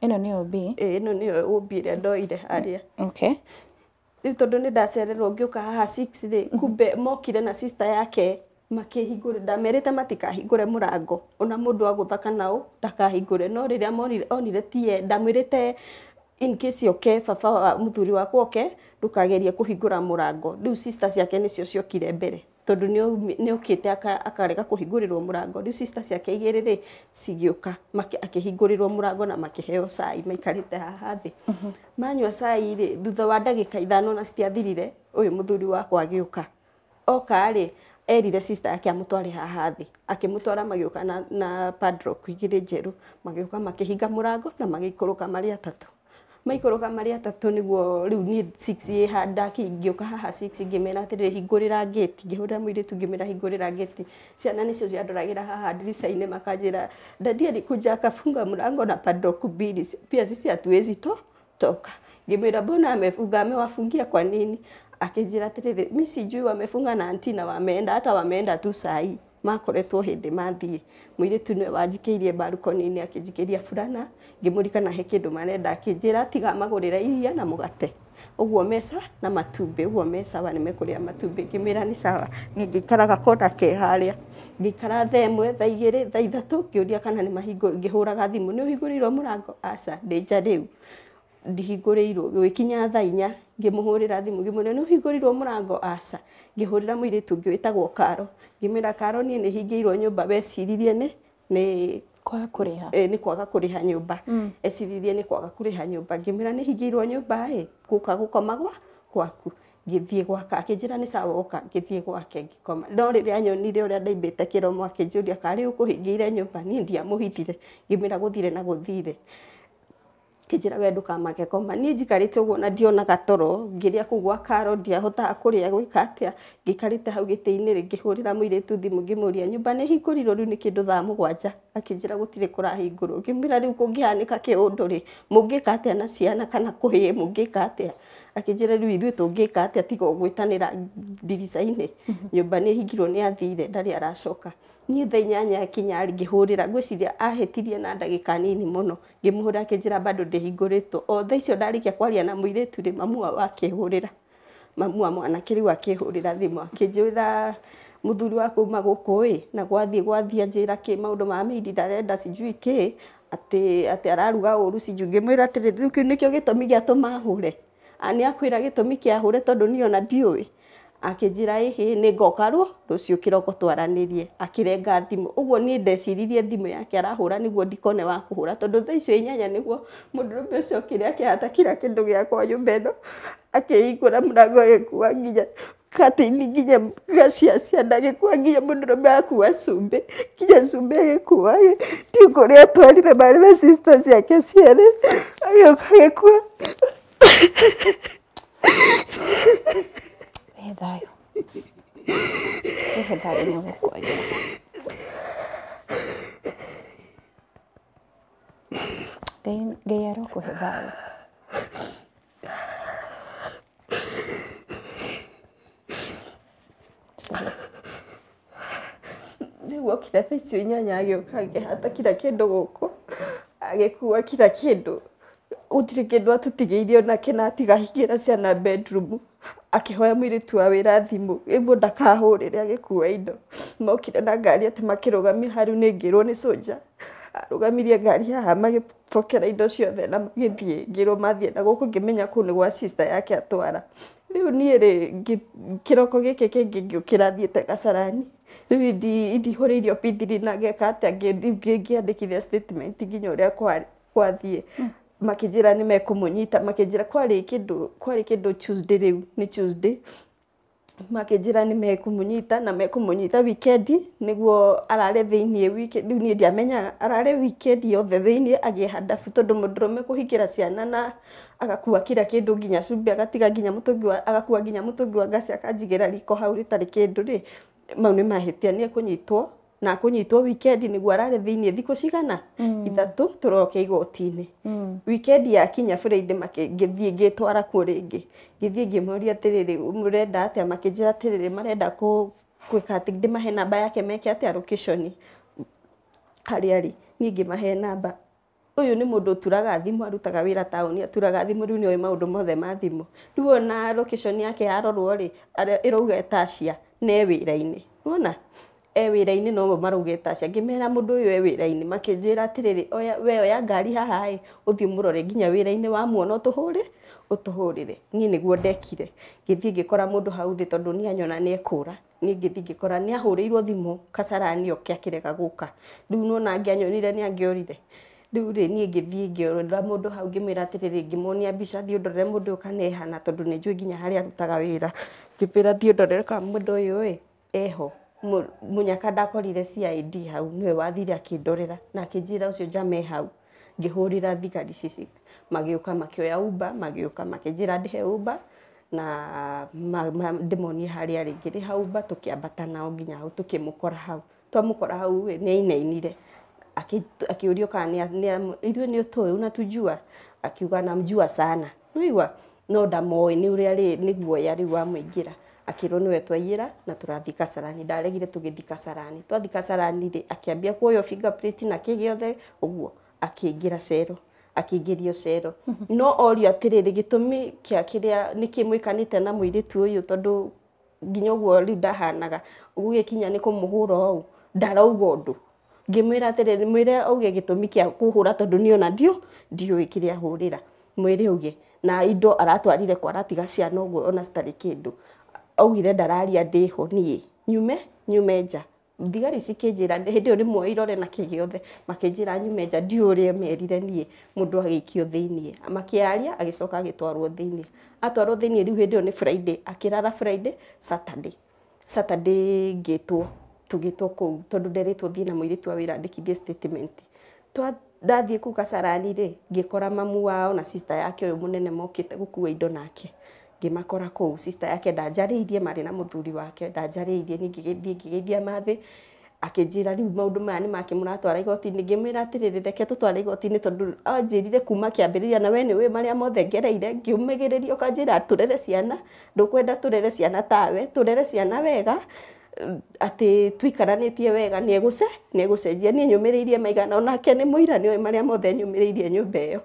ino mm. ni OB ino ni OB ria ndoire aria okay riu tondu ni ndaciarirwo ngiuka haha 6 ri mm-hmm. kumbe mokire na sister yake makihingure ndamerite matikahingure murango ona mundu aguthaka nao ndakahingure no riria onire tie ndamwirite in case uh, oke baba muthuri wakwa oke ndukagerie kuhingura murango riu sister ciake nicio ciokire mbere tondu ni ni okite akarega kuhingurirwo murango riu sister ciake igiri ri cigiuka akihingurirwo murango na makiheo sai maikarite haha thi mhm. manyua sai ri thutha wa dagika ithano na citiathirire uyu muthuri wakwa agiuka oka ri erire sister yake amutware haha thi akimutwara magiuka na, na padrock igiri njeru magiuka makihinga murango na magikuruka mari atatu maikoroga mari atatu niguo riu ni 6 ĩ handa ki ngioka haha 6 ngimera ati ri hingurira hingũrĩra ngihura ngĩhũrĩra tu ngimera hingurira ngĩti ciana ni cio ciandoragĩra haha ndirica-inĩ makanjĩra dadia kuja akafunga mlango na padlock mbili pia sisi hatuwezi to toka ngimera bona amefunga amewafungia kwa nini akijira atĩrĩrĩ mi sijui wamefunga na anti na wameenda hata wameenda tu saa hii makoretwo hindi mathiĩ mũirĩtu nĩwe wanjikĩirie barukoni-inĩ akĩnjikĩria burana ngĩmũrika na he kĩndũ marenda akĩnjĩra tiga ra iria na mũgate ũguo mesa na matumbĩ ũguo me sawa nĩ mekũrĩa matumbĩ ngĩmĩra nĩ sawa niĩ ngĩikaraga kona ke harĩa ngĩikara thaa ĩmwe thaa igĩrĩ thaa ithatũ ngĩũria kana nĩ mahingũ ngĩhũraga thimũ nĩ ũhingũrĩirwo mũrango aca ndĩ nja rĩu ndihingå gwäkinya tha inya ngä ra thimå ngä nä å hingå må rango aca ngä hå rä ra må irä tu ngä wä tagwo karo ngä mä ra karo niä nä hingä irwo nyå mba weciririe nä nä kwaga kå rä ha nä kwaga kå rä ha nyå mba mm. eciririe nä kwaga kå rä ha nyå mba ngä mä ra nä hingä irwo nyå mba gå ka gå komagwa gwaku ngĩthiĩ gwaka akĩnjĩra nĩ sawa woka ngĩthiĩ gwake ngĩkoma no rĩrĩa nyonire ũrĩa ndaimbĩte kĩromo akĩnjũria karĩ ũkũhingĩire nyũmba niĩ ndiamũhithire ngĩmĩra gũthire na gũthire kijira we ndukamake koma ni jikarite ugo na ndionaga toro ngiria kuu gwa karo ndiahotaga kuria gwika atia ngikarite hau gitiini ri ngihurira muiritu thimu ngimuria nyumba ni hingurirwo riu ni kindu thaa mugwanja akinjira gutire kurahingurwo ngimwira riu kungihanika kiundu ri mungika atia na ciana kana kuhi mungika atia akinjira riu ithuĩ tũngĩka atia tiga gwĩtanĩra ndirica-inĩ mm-hmm. nyũmba nĩ ni nĩ athire ndarĩ aracoka ni thaa inyanya akinya ngä hå rä na ndagä nini må ngimuhura kinjira bado ndä hingå o thaa icio ndarä kwaria na må ri tu rä mamua wakä hå rä ra mamua mwanake rä u akä hå rä ra thimå akä njå na gwathiä gwathia njira ki kä ma maidi ndarenda sijui ki atä atä araruga uru siju ngimwira ngä mwä ra atä rä rä u kä u nä kä niona ndiå akinjira hihi ni ngokarwo rucio kiroko twaranirie akirenga thimu uguo ni ndeciririe thimu yake arahura niguo ndikone wa kuhura tondu thaa icio inyanya niguo mundurume ucio kire akihata kila kindu giakwa nyumba ino akihingura murango agikua nginya katini nginya gacia ciana gikua nginya mundurume akua cumbi nginya cumbi agikua ti kuria atwarire mari na sister ciake cierĩ agioka agikua he thayo he thayo nä gå kwanja ngai arokå he thayo niguo kila thaa icio inyanya agĩũka ngĩhata kila kĩndũ gũkũ agĩkua kila kĩndũ gũtirĩ kĩndũ atũtigĩirie onake na atigahingĩra ciana bedroom akihoya mũirĩtu wa wĩra thimũ ĩguo ndakahũrĩre agikuwa indo mokire na ngari atĩ makĩrũgamia hau ningirwo ni soja arugamirie ngari haha magĩbokera indo ciothe na magĩthiĩ ngĩrwo mathie na gũkũ ngimenya kũu ni gwa cista yake atwara rĩu niĩ rĩ kĩroko gĩkĩ kĩngĩ ngĩũkĩra thiĩte gacarani rĩu ndihũrĩirio pithiri na ngeka atĩa ngĩandĩkithia statement nginya ũrĩa kwathiĩ hmm makijira ni meko mekumunyita makinjira kwari kindu kwari kindu Tuesday riu ni Tuesday makijira ni meko mekumunyita na meko mekumunyita wikendi niguo arare thiinie wiki ni nie ndiamenyaga arare wikendi yothe thiinie agihadabu tondu mundurume kuhikira ciana na agakuwa kira kindu nginya cumbi agatiga nginya mutungi wa agakua nginya mutungi wa ngasi akanjigira riko hau ritari kindu ri mau ni mahitia nie kunyitwo na akunyitwo weekend niguo ararä thä thiku cigana mm. ithatu tå roke igoti-inä mm. weekend yakinya friday ngäthiä ngä twara kuo rä ngä ngäthiä ngä moria atä må renda atä a makä njä ra atä rä rä marenda kwä ka atä ndä mahe namba yake meke atä arokiconi harä arä niä ngä mahe namba uyu nä må ndå turaga thimå arutaga wä ra taåni aturaga thimå rä u nä oä maå ndå mothe ma thimå rä u ona yake yarorwo rä ä rauga ne wä ra-inä wona e wira-inä no maraugäte acia ngä mera må ndå å yå e wä-ra-inä makä njä ra atä rä rä we oya ngari haha ä å thiä må rore nginya wä-ra-inä wa muona å tå hå rä å tå hå rä re niä nä guo ndekire ngä thiä ngä kora må ndå hau thä tondå nä anyona nä ekå ra niä ngä thiä ngä kora nä ahå rä irwo thimå kacarani oke akä rega gå ka rä u nona angä anyonire nä angä orire rä u rä niä ngä thiä ngä må ndå hau ngä mwä ra atä rä rä ngä monia mbica thiä å ndorere må ndå å kanehana tondå nä njå nginya harä arutaga wä ra ngä mbä ra thiä ndorere ka må ndå å yå ä eho munyaka ndakorire CID hau niwe wathire akindorera na akinjira ucio jame hau ngihurira thigari cici magiuka makioya uba magiuka makinjira ndihe uba na ndimuonie haria ringi ri hau uba tukiambata nao nginya hau tukimukora hau twamukora hau we ni ainainire akiurio kana ni nĩ una tujua akiuga namjua sana niwa no ndamoi nĩ ũrĩa ni guoya rĩu wamũingĩra akirwo niwe twaiyira na turathika sarani daregire tugithika sarani twathika sarani ri akiambia kuoyo fingerprint na kigiothe uguo akiingira cero akiingirio cero mm-hmm. no orio atiriri gitumi kia kiria nikimwikanite na mwiritu uyu tondu nginya uguo riu ndahanaga gugikinya ni kumuhura ou ndarauga undu ngimwira atiriri mwire auge gitumi kia kuhura tondu niona ndio ndiui kiria hurira mwire uge na indo aratwarire kwa aratiga ciana ũguo ona citarĩ kĩndũ augire ndararia ndiho niĩ nyume nyume nja thigari cikinjira hindi iyo nimwe irore na kigiothe makinjira nyume nja ndiå ũrĩa merire niĩ mũndũ agĩikio thĩiniĩ makĩaria agĩcoka agĩtwarwo thĩiniĩ atwarwo thĩiniĩ rĩu hĩndĩ ĩyo ni friday akirara friday saturday saturday ngĩtwo tũgĩtwo kũu tondũ nderĩtwo thiĩ na mũirĩtu wa wĩra andĩkithie statement ndathiĩ kũu kacarani rĩ ngĩkora mamu wao na sister yake ũyũ mũnene mokĩte gũkua indo nake ngĩmakora kũu sister yake ndanjarĩirie marĩ na mũthuri wake ndanjarĩirie niĩ ngĩgĩthiĩ ngĩgĩithia mathĩ akĩnjĩra rĩu maũndũ maya nĩ make mũratwara igoti-inĩ ngĩmwĩra atĩrĩrĩ reke tũtware igoti-inĩ tondũ anjĩrire kuma kĩambĩrĩria na we nĩ wĩ marĩa mothe ngereire ngĩũmĩgĩrĩria ũkanjĩra tũrere ciana ndũkwenda tũrere ciana tawe tũrere ciana wega atĩ twĩkaranĩtie wega nĩ egũce nĩ egũcenjia niĩ nyũmĩrĩirie maigana onake nĩ mũira nĩoĩ marĩa mothe nyũmĩrĩirie nyũmba ĩyo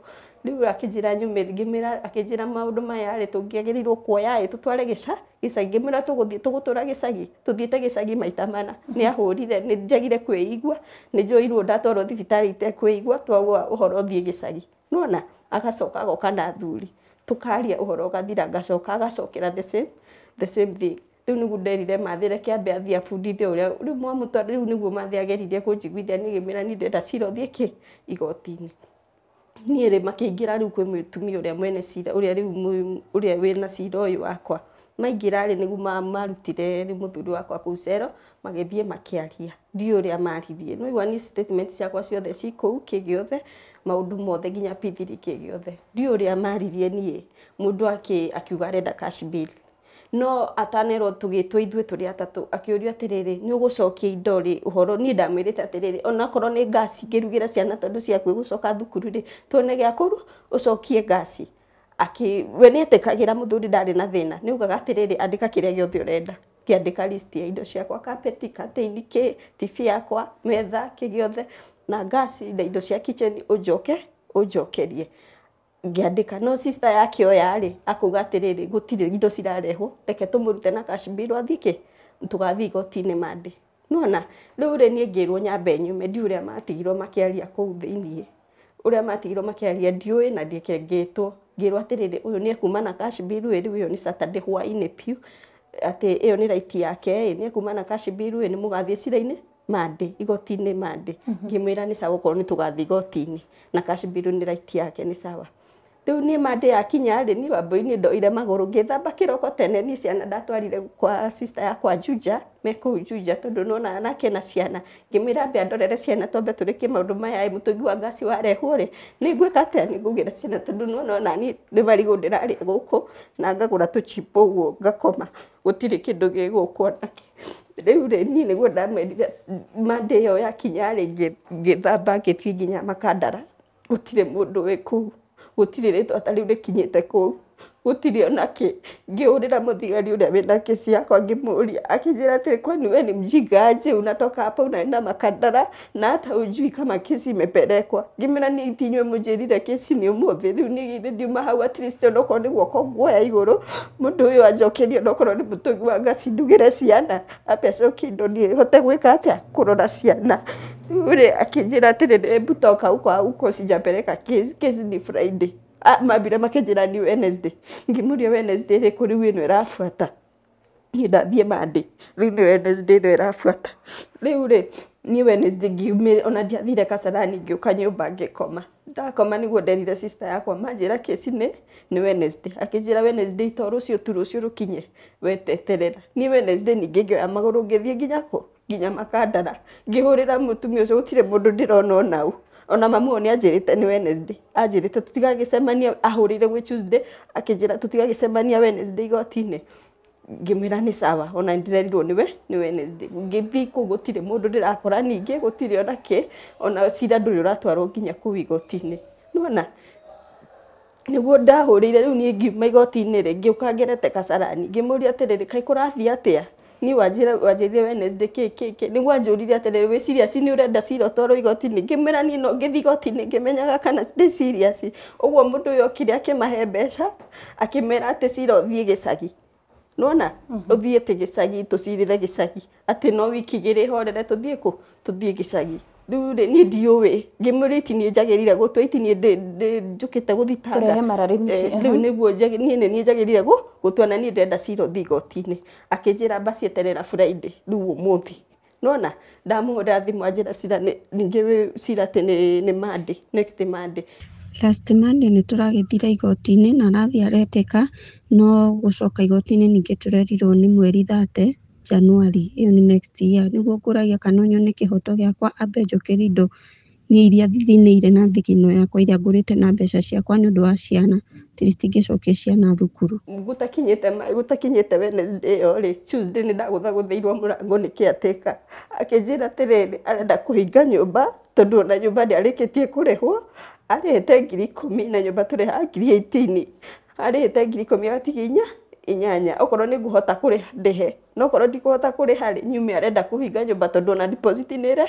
riu akinjira nyumiri ngimira akinjira maundu maya ri tungiagirirwo kuoya ri tutware gica gicagi ngimira tuguthii tugutura gicagi tuthiite gicagi maita mana ni ahurire ni njagire kwiigua ni njuirwo ndatwarwo thibitari itekwiigua twagwa uhoro thii gicagi nona agacoka agoka na athuri tukaria uhoro ugathira ngacoka agacokera the same the same thing riu nigu nderire mathire kiambe athii abundithie uria riu mwamutwa riu niguo mathi ageririe kunjiguithia nigimira ni ndenda cira ki igoti niä rä makä ra rä u kwä må tumia å rä a mwene cira å rä a wä na cira å yå wakwa maingä ra rä nä marutire rä må thuri wakwa kå cero magä thiä makä aria ndiå å rä a maririe nä no ciakwa ciothe cikå u kä gä othe maå ndå mothe nginya pithiri kä gä othe ndiå å rä a maririe niä må ndå akiuga arenda no atanerwo tũgĩtwo ithuĩ tũrĩ atatũ akĩũrio atĩrĩrĩ nĩ ũgũcokia indo rĩ ũhoro niĩ ndamwĩrĩte ona onakorwo nĩ ngaci ngĩrugĩra ciana tondũ ciaku ĩgũcoka thukuru rĩ tuone gĩa kũru ũcokie ngaci akĩ we nĩ etĩkagĩra mũthuri ndarĩ na thĩna nĩ ugaga atĩrĩrĩ andĩka kĩrĩa gĩothe ũrenda ngĩandĩka list ya indo ciakwa kapeti katĩini kĩ tibi yakwa metha kĩ gĩothe na ngaci na indo cia kitchen ũnjoke ũnjokerie ngĩandĩka no sister yake oya rĩ akuga atĩrĩrĩ gũtirĩ indo cirarehwo reke tũmũrute na cash bill athiĩ kĩ tũgathiĩ igoti-inĩ mandĩ nona rĩu rĩ niĩ ngĩrwo nyambe nyume ndiũ ũrĩa matigirwo makĩaria kũu thĩiniĩ ũrĩa matigirwo makĩaria ndiũĩ na ndiĩke ngĩtwo ngĩrwo atĩrĩrĩ ũyũ nĩ ekuma na cash bill ĩ rĩu ĩyo nĩ saturday hwaĩ-inĩ piũ atĩ ĩyo nĩ raiti yake ĩ nĩ ekuma na cash bill ĩ nĩ mũgathiĩ cira-inĩ mandĩ igoti-inĩ mandĩ mhm. ngĩmwĩra nĩ sawa gũkorwo nĩ tũgathiĩ igoti-inĩ na cash bill nĩ raiti yake nĩ sawa riu ni ma ndi akinya ri ni wambu-ini ndoire maguru ngithamba kiroko tene ni ciana ndatwarire kwa sister yakwa juja me kuu juja tondu nona anake na ciana ngimira mbia ndorere ciana twambe turike maundu maya mutungi wa ngasi warehwo ri ni ngwika atia ni ngugira ciana tondu nona nani ni marigu ndiraria guku na ngagura tuchipo uguo ngakoma gutiri kindu gi guku anake riu ri ni niguo ndamwendire mande iyo yakinya ri ngithamba ngithii nginya makandara gutire mundu wi kuu gutiri rä twa tarä u rä kinyä kå gutirä onake ngä å rä ra må thigari å rä a wä na kä akä ra atä kwani we nä na unaenda makandara na hata ujui kama kesi imepelekwa ngä mä ra nä kesi ni å må thä ndiuma hau atrist onokorwo nä guoko nguoya igå rå må yå anjokerie onokorwo nä må tå gi wa ngacindugä re ciana apecå kä indo hote gwä ka rora ciana ule akinjira atiriri hebu toka uko huko sijapeleka kesi kesi ni friday ah mabira makinjira ni wednesday ngimuria wednesday ri kuri wino irabuata ni ndathie mandi riu ni wednesday ino irabuata riu ri ni wednesday ngiumire ona dia ndiathire kacarani ngiuka nyumba ngikoma ndakoma niguo nderire sister yakwa majira kesi ni ni wednesday akinjira wednesday to rucio tu rucio rukinye weteterera ni wednesday ni gege maguru ngithie nginya kuu nginya makandara ngihurira mutumia ucio gutire mundu ndirona onau ona mamu ni anjirite ni Wednesday anjirite tutigagicemania ahurire gwi Tuesday akinjira tutigagicemania Wednesday igotine ngimwira ni sawa ona ndirerirwo niwe ni Wednesday ngithi ku gutire mundu ndirakora ningi gutire ona ki ona cira nduri uratwarwo nginya kuu igotine nona niguo ndahurire riu nie ngiuma igotine ri ngiuka kacarani ngimuria atiriri kai kurathii atia ni wanjire wanjire Wednesday ki ki ki niguo anjurire atiriri we serious ni urenda cira utwaro igoti ni ngimwira ni no ngithi igoti-ini ngimenyaga kana ndi serious uguo mundu uyu okire akimahe mbeca akimera ati cira uthie gicagi nona uthiete mhm. gicagi tucirire gicagi ati no wiki igiri horere tuthie ku tuthie gicagi riu ri ni ndiuwi ngimwira iti ni njagirire gutwa iti ni njukite guthitanga riu eh, niguo ni ni ni njagirire gutwa na ni ndenda cira uthi igoti-ini akinjira basi eterera friday riu umuthi nona ndamuhurira thimu anjira cira ningi cira ati ni mandi next mandi last monday nä tå ragä ragäthire igoti-inä na aretä ka no gå coka igoti-inä ningä tå rerirwo nä mweri thate January ä yo nä next year nä guo ngå kana no nyone kä hoto gä akwa ambe njå indo niä iria thithinä na thigino yakwa iria ngå na mbeca ciakwa nä å wa ciana tingä cokia ciana thukuru gåtakinyä te wednesday ä yo rä tuesday nä ndagå thagå thä irwo må rango nä kä arenda kå hinga nyå ona nyå mba nä arä ngiri ikå na nyå mba ngiri itini arä hä te ngiri ikå mi agatigia inya inyanya okorwo nä ngåhota kå rä ndähe nokorwo ndikåhota kå rä harä nyume arenda kå hinga nyå mba tondå ona nä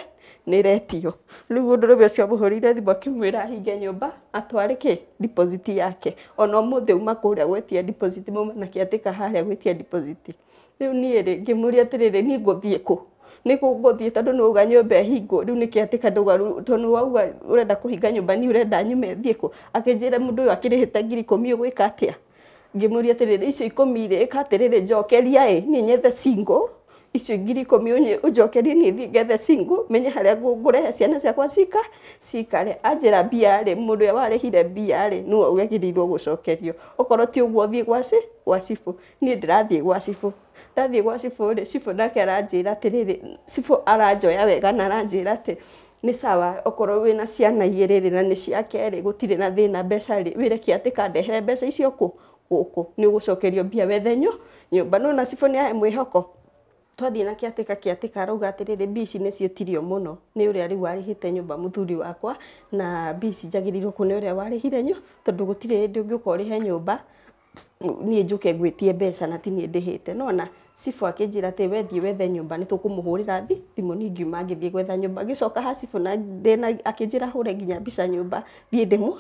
ĩretio rä u å ndå rå ũcio må hå rä ire thimå akä ra ahinge nyå mba atwarä kä deposit yake ona må thä uma kå rä a gwätia deposit mauma na kä atä ka harä a gwätia deposit rä u niä rä ngä må ria atä rä rä niä ngå thiä kå nä ngå thiä tondå nä uga nyå mba ähingwo rä u nä kä atä ka ndåga tondå wauga å renda kå hinga nyå mba nä å renda nyume thiä kå akä njä ra må ndå å yå akä rä hä te ngiri ikå mi å gwä ka atä a ngimuria atiriri icio ikumi ri ka atiriri njokeria e ni nyethe single icio ngiri ikumi unjokerie ni thi ngethe single menye haria ngurehe ciana ciakwa cika cikare anjira mbia ri mundu uria warehire mbia ri niwe ugegirirwo gucokerio okorwo ti uguo thii gwaci gwa cibu nie ndirathii gwa cibu ndathii gwa cibu ri cibu nake aranjira atiriri cibu aranjoya wega na aranjira ati nä sawa okorwo wä na ciana igä rä rä na nä ciake rä gå tirä na thä na mbeca rä wä rekia atä kandehere mbeca icio kå guku ni å gå mbia wethenyo nyumba no na sifoni ya mwihoko mwä na kiatika kiatika rauga atiriri bici ni arauga muno ni rä mbia ici nä ciätirio må wakwa na bici ici njagä rä irwo kå nä å rä a warä hire nyå tondå gå tirä hä ndä å ngä å ka å rä mbeca na tiniä ndä te nona cibå akä njä ra wethe nyumba ni tukumuhurira tå kå må hå rä thi thimå nä ingiuma ngä gwetha nyumba gicoka ha sifo na akä njä ra hå re nginya mbica nyå mba thiä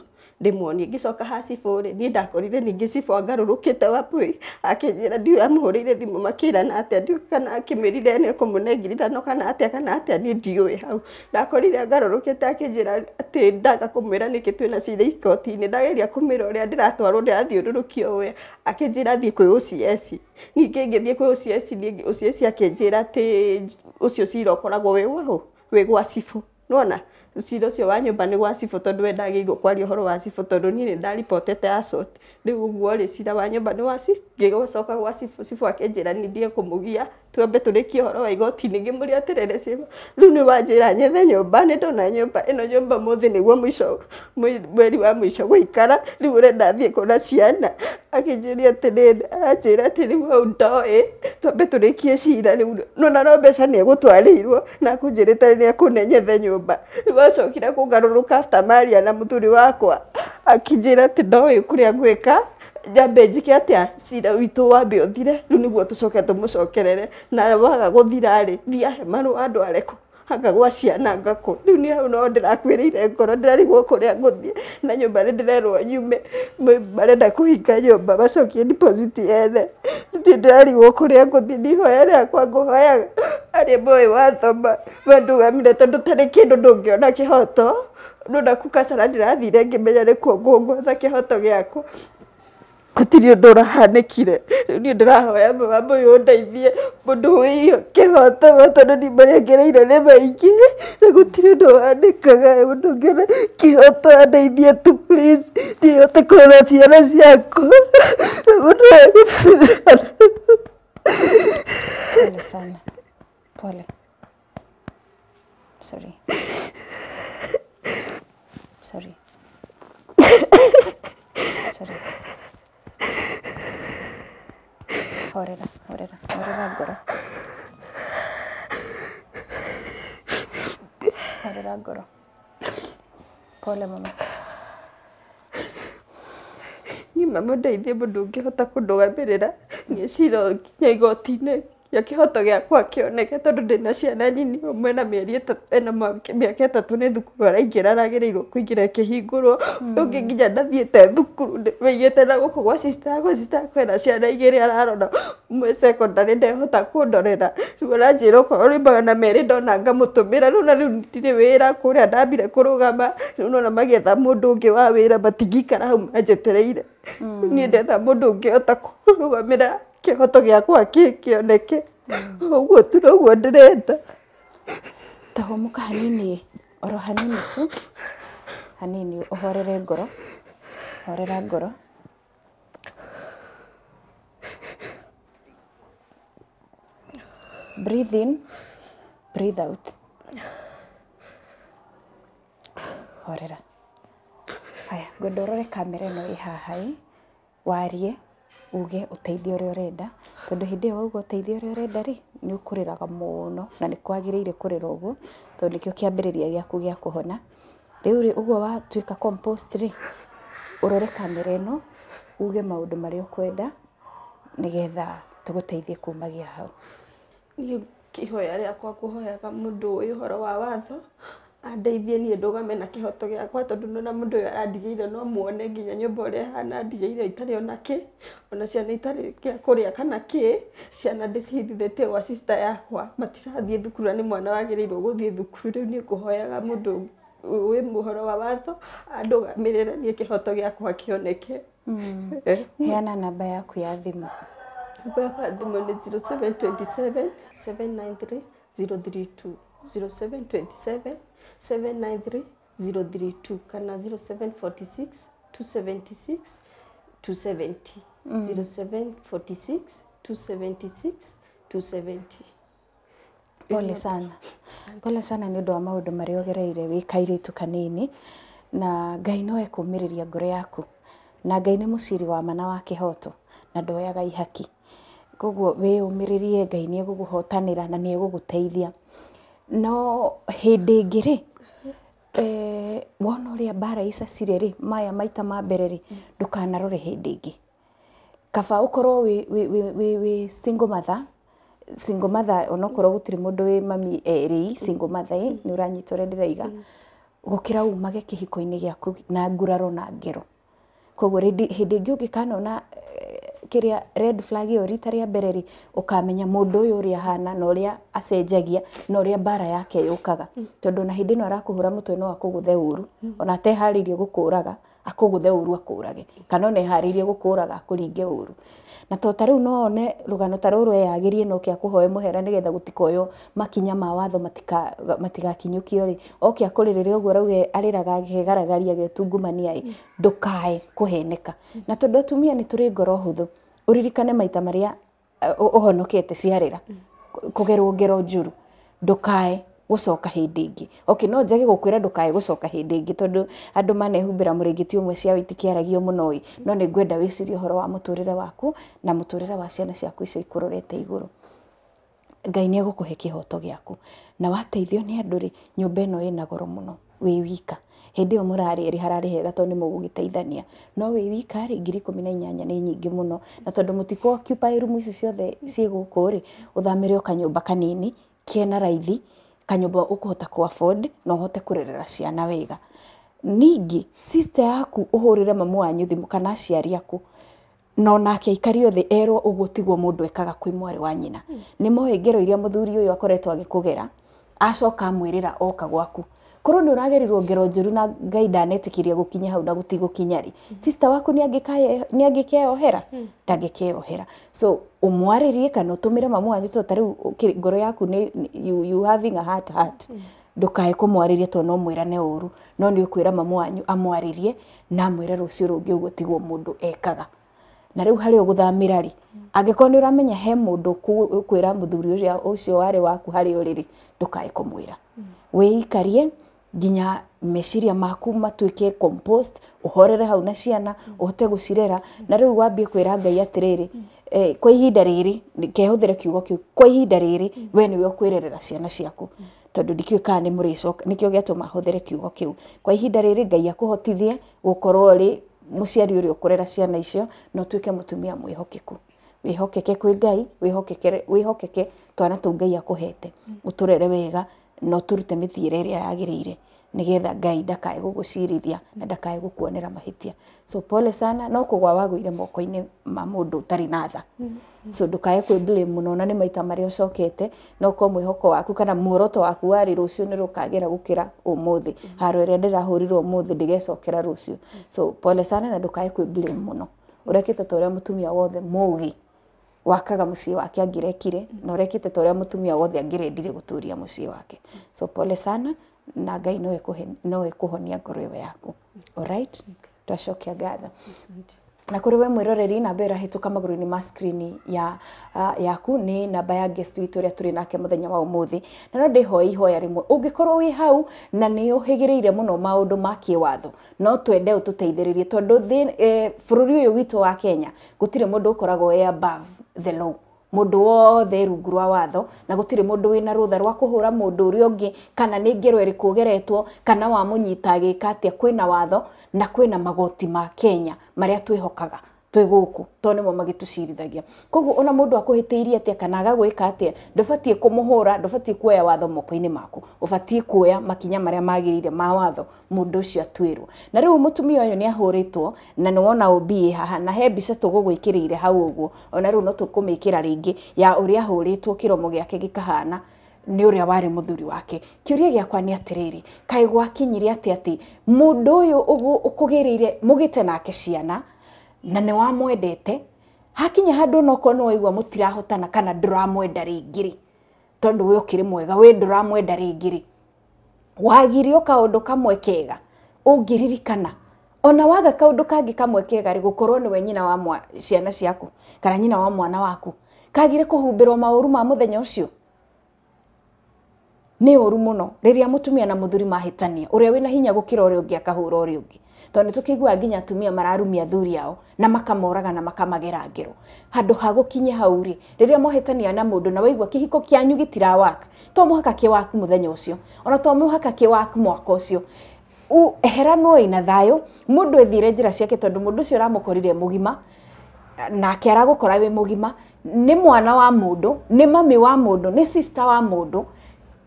ndimuonie ngicoka ha cibũ rĩ niĩ ndakorire ningĩ cibũ angarũrũkĩte wapui akĩnjĩra ndiũĩ amũhũrĩire thimũ na atĩa ndiũĩ kana akĩmĩrire ni kũmũne ngiri ithano kana atĩa kana atĩa niĩ ndiũĩ hau ndakorire angarũrũkĩte akĩnjĩra atĩ ndaga kũmwĩra nĩkĩ twĩna cira ikoti-inĩ ndageria kũmwĩra ũrĩa ndĩratwarwo ndĩrathiũrũrũkio ũwe akĩnjĩra thiĩ kwĩ OCS ningĩ ngĩthiĩ kwĩ OCS OCS akĩnjĩra ati ũcio cira ũkoragwo wĩ wao we gwa cibũ nona cira ũcio wa nyũmba nĩ gwa cibũ tondũ we ndagĩrĩirwo kwaria ũhoro wa cibũ tondũ niĩ nĩ ndaribotete acoti rĩu ũguo rĩ cira wa nyũmba nĩ wa ci ngĩcoka gwa cibũ akĩnjĩra nĩ thiĩ kũmũgia twambe turikie horo wa igoti ningi muri atirere ciima riu ni wanjira nyethe nyumba ni ndona nyumba ino nyumba muthi niguo mwico mweri wa mwico guikara riu urenda thie kuna ciana akinjũria atĩrĩrĩ aranjĩra atĩ rĩu hau ndoĩ twambe tũrĩkie cira rĩu nona no mbeca nĩ egũtwarĩirwo na akũnjĩrĩte nĩ ekũnenyethe nyũmba rĩu acokire kũngarũrũka after maria na mũthuri wakwa akinjĩra atĩ ndoĩ kũrĩa ngwĩka nyambe njike atia cira witå wambe å thire rä u nä guo tå coke tå må cokerere na waga gå thirarä thiahe marå andå areko anga gwa ciana ngakå rä u nä hau no ndä rakwä rä ire ngoro ndä rarigwo kå rä a ngå thiä na nyå mba rä ndä rerwo nyume marenda kå hinga nyå mba macokie ene ndä ndä rarigwo kå rä a ngå thiä ndihoya rä akwa ngå hoyaga arä moä wathoma mandågamire tondå tarä kä ndå ndå ngä ona kä hoto ndå ndakukacara ndä rathire ngä menya nä kuo ngå ngwatha kä hoto gä akwa gũtirĩ ũndũ ũrahanĩkire rĩu niĩ ndĩrahoya mama mũyũ ũndeithie mũndũ ũyũ kĩhotoma tondũ nĩ marĩa ngereire nĩ maingĩ na gũtirĩ ũndũ ũhanĩkaga mũndũ ngĩona kĩhoto andeithie tu please ndihote kũrora ciana ciakwa na mũndũ Pole sana. Pole. Sorry. Sorry. Sorry. ହରେରା ହରେରା ହରେରା ହରେରା ଗର ଭଲେ ମମା ମାମା ଡେଇଦେବ ଡୁଗେ ତାକୁ ଡଗା ପେରେରା ସିର ଗତି ନାଇଁ gä kĩhoto gĩakwa kĩoneke tondũ ndä ciana nini ũmwe na mĩeri ena mĩaka ĩtatũ nĩ thukuru araingä ra aragä rä irwo kå ingä ra kä hmm. nginya ndathiäte thukuru wä te na gå kå gwa kwena ciana igä rä ararora mwe ndehota kå ndorera rä u aranjä ra okorwo rä ndona ngamå tå mä ra rä na rä u ndirä wä ndambire kå rå gama rä u nona magäetha må ndå wa wä ra hau manjetereire hmm. niä ndetha må hota kå ra kihoto giakwa gikioneke uguo tu noguo ndirenda tahumuka hanini oro hanini tu hanini uhorere ngoro horera ngoro breathe in breathe out horera haya ngwenda urore kamera ino ihahai warie uge ũteithio ũrĩa ũrenda, tondũ hĩndĩ ĩyo wauga ũteithio ũrĩa ũrenda rĩ, ũkũrĩraga mũno na kwagĩrĩire kũrĩra ũguo, tondũ nĩkĩo kĩambĩrĩria gĩaku gĩa kũhona. Rĩu rĩ, ũguo watuĩka compost rĩ, ũrore kamera ĩno, uge maũndũ marĩa ũkwenda, nĩgetha tũgũteithie kumagia hau. Niĩ ihooya rĩakwa ngũhoyaga mũndũ ũĩ ũhoro wa watho andeithie niĩ ndũgame na kĩhoto gĩakwa tondũ ndona mũndũ ũyũ arandigĩire no muone nginya nyũmba ũrĩa ĩhana ndigĩire itarĩ ona kĩ ona ciana itarĩ gĩa kũrĩa kana kĩ ciana ndĩcihithithĩtie gwa sister yakwa matirathiĩ thukuru na nĩ mwana wagĩrĩirwo gũthiĩ thukuru rĩu niĩ ngũhoyaga mũndũ wĩ ũhoro wa watho andũgamĩrĩre niĩ kĩhoto gĩakwa kĩoneke hmm. heana namba yaku ya thimũ namba yakwa ya thimũ nĩ 0727 793 032 0727 793032 kana 0746 276 270 mm. 0746 276 270 pole sana pole sana ni ndo ndå wa maå ndå marä a å kanini na ngai no ekåmä ngoro yaku na ngai nä må wa mana wa kihoto na ndoyaga ihaki koguo wä å mä rä rie ngai nä egå gå na nä egå teithia no hä ndä Eh, wona a mbara icacire rä maya maita ma mbere rĩ mm. ndũkanarore hĩndĩ ĩngĩ kaba ũkorwo wĩ single mother single mother tirä må ndå wä mami erĩ mm. single mother mm. nĩ ũranyita ũrĩa ndĩraiga kä hiko-inä gä aku na nguraro na ngero koguo hĩndĩ ĩngĩ ũngĩkanona kiria red flag ĩyo rita ria mbere rĩ ũkamenya mũndũ ũyũ ũrĩa hana na ũrĩa acenjagia mm. no ũrĩa bara yake yukaga tondu na hindi no arakuhura mutwe no akuguthe uru mm. ona te ateharĩirie gukuraga akuguthe uru akurage kana ne eharĩirie gukuraga kuringe uru na to ta no one rugano ta rũrũ yagirie no kya kuhoe muhera ni getha gutikoyo makinya ma watho matigakinyũkio rĩ oke akũrĩrĩre ũguo arauga arĩraga akegaragaria agetungumania ĩ mm. ndũkae kuheneka na tondũ atumia ni turi ngoro hũthũ uririkane maita maria uhonokete uh, ciarira kugerwo ngero njuru ndukae gucoka hindi ingi okay no njage gukwira ndukae gucoka hindi ingi tondu andu humbira murigiti umwe cia itikiaragio muno i no ni ngwenda wicirie uhoro wa muturire waku na muturire wa ciana ciaku icio ikururete iguru ngai nä egå kihoto giaku kä hoto gä aku na wateithio nä andå rä nyå mba ä no ä goro må no wä wika hĩndĩ ĩyo mũrarĩ erĩ hararĩ hega tondũ nĩ mũgũgĩteithania no wĩ wika rĩ ngiri ikũmi na inyanya nĩ nyingĩ mũno na tondũ mũtikũ occupy rumu ici ciothe ciĩ gũkũ rĩ ũthamĩre o kanyũmba kanini kena raithi kanyũmba ũkũhota kũ afford na ũhote kũrerera ciana wega ningĩ sister yaku ũhũrĩre mamu wanyu thimũ kana aciari aku no nake aikari othe erwo ũguo tiguo mũndũ ekaga kwĩ mwarĩ wa nyina hmm. nĩ moĩ ngero iria mũthuri ũyũ akoretwo agĩkũgera acoka amwĩrĩra oka gwaku korwo nä å ragerirwo ngero njå ru na ngai ndanetä kä ria gå kinya hau na gå tigå rä sister waku nä angä keohera hmm. ndangä keohera so å mwarä rie kana å tå mä re mamu wanyu to tarä u ngoro yaku nä you, you having a heart heart mm ndukae kumwariria to no mwirane uru no ni ukwira mamu wanyu amwaririe na mwire rucio rungi uguo tiguo mundu ekaga na riu hari uguthamira ri angikorwo ni uramenya he mundu kwira muthuri ucio wari waku hari uriri ndukae kumwira hmm. wiikarie nginya meciria maku matuĩke compost uhorere hau na ciana uhote gucirera na riu wambie kwira ngai atiriri eh, kwa ihinda rĩrĩ kehuthĩre kiugo kiu kwa ihinda rĩrĩ we nĩwe ũkwĩrerera ciana ciaku tondu ndikiũĩ kana ni mũrĩcoka nikio gĩatũma hũthĩre kiugo kiu kwa ihinda rĩrĩ ngai akuhotithie gũkorwo ri muciari uri ukurera ciana icio no tuike mutumia mwĩhokeku wihokeke kwi ngai wihokeke wihokeke twana tũu ngai akũhete ũtũrere wega no turute mĩthiĩre ĩrĩa yagĩrĩire nigetha ngai ndakae gũgũcirithia na ndakae gukuonera mahitia so pole sana no kugwa wagũire moko-inĩ ma mũndũ ũtarĩ na tha mm-hmm. so ndũkae blame mũno na ni maita marĩa ucokete no ko mwihoko waku kana muoroto waku warĩ rucio ni rukagira gukira umuthi mm-hmm. haro ĩrĩa ndĩrahũrirwo umuthi ndigecokera rucio so pole sana na ndũkae kwĩblame mũno ũreke ta ũrĩa mutumia wothe mugi wakaga mucii wake angirekire na urekite ta uria mutumia wothe angirendire guturia mucii wake so pole sana na ngai no ekuhonia ngoro iwe yaku alright twacokia ngatho na kuri we mwiroreri namba ira hituka maguru-ini ma skrini ya uh, yaku ni namba ya guest witu uria turi nake muthenya wa umuthi na no ndihoe ihoya rimwe ungikorwo wi hau na ni uhigireire muno maundu ma kiwatho no twende ututeithiririe tondu thi eh, bururi uyu witu wa Kenya gutire mundu ukoragwo e above the law mundu wothe rungu rwa watho na gutire mundu wina rutha rwa kuhura mundu uri ungi kana ni ngero iriku kugeretwo kana wamunyita agika atia kwina watho na kwina magoti ma Kenya maria twihokaga twä gå to nä mo magä tå cirithagia koguo ona må ndå akå hä tä irie atä kana agagwä ka atä ndåbatiä kå må hå ra ndåbatiä kuoya watho moko-inä maku åbatiä kuoya makinya marä a magä rä ma watho må ndå å cio atuä na rä u må tumia å yå nä ahå rä two na nä wona åmbiä haha na he mbica tå gå gwä kä rä ire hau å guo ona rä u no tå kå mä kä ra rä ngä ya å rä a ahå rä two kä romo gä ake gä kahana nä å rä a warä må thuri wake kä å ria gä akwa nä atä rä rä kaä gwakinyire atä atä må ndå å yå å kå gä rä ire må gä te nake ciana na nä wamwendete hakinya handå onakorwo nä waigua må tirahotana kana ndå ramwenda rä rä tondå wä å kä rä mwega wä ndå ramwenda rä rä wagirio kaundu kamwe kega ungiririkana ona waga kaundu kangi kamwe kega gukorwo niwe nyina wa ciana ciaku kana nyina wa mwana waku kagire kuhumbirwo mauru ma muthenya ucio ni uru muno riria mutumia na muthuri mahitania uria wina hinya gukira uria ungi akahura ungi tondå tå kä igua nginya atumia mararumia thuri ao na makamoraga na makamagera ngero handå ha gå kinya hau rä rä rä a mohätania na må ndå na waigua kä hiko kä anyu gä tira to må haka kä waku må thenya å cio ona to må haka kä waku mwaka å cio ina thayå må ndå ethire njä ra ciake tondå må ndå å cio å ramå korire må gima nake kora wä må gima nä mwana wa må ndå nä mami wa må ndå nä sister wa må ndå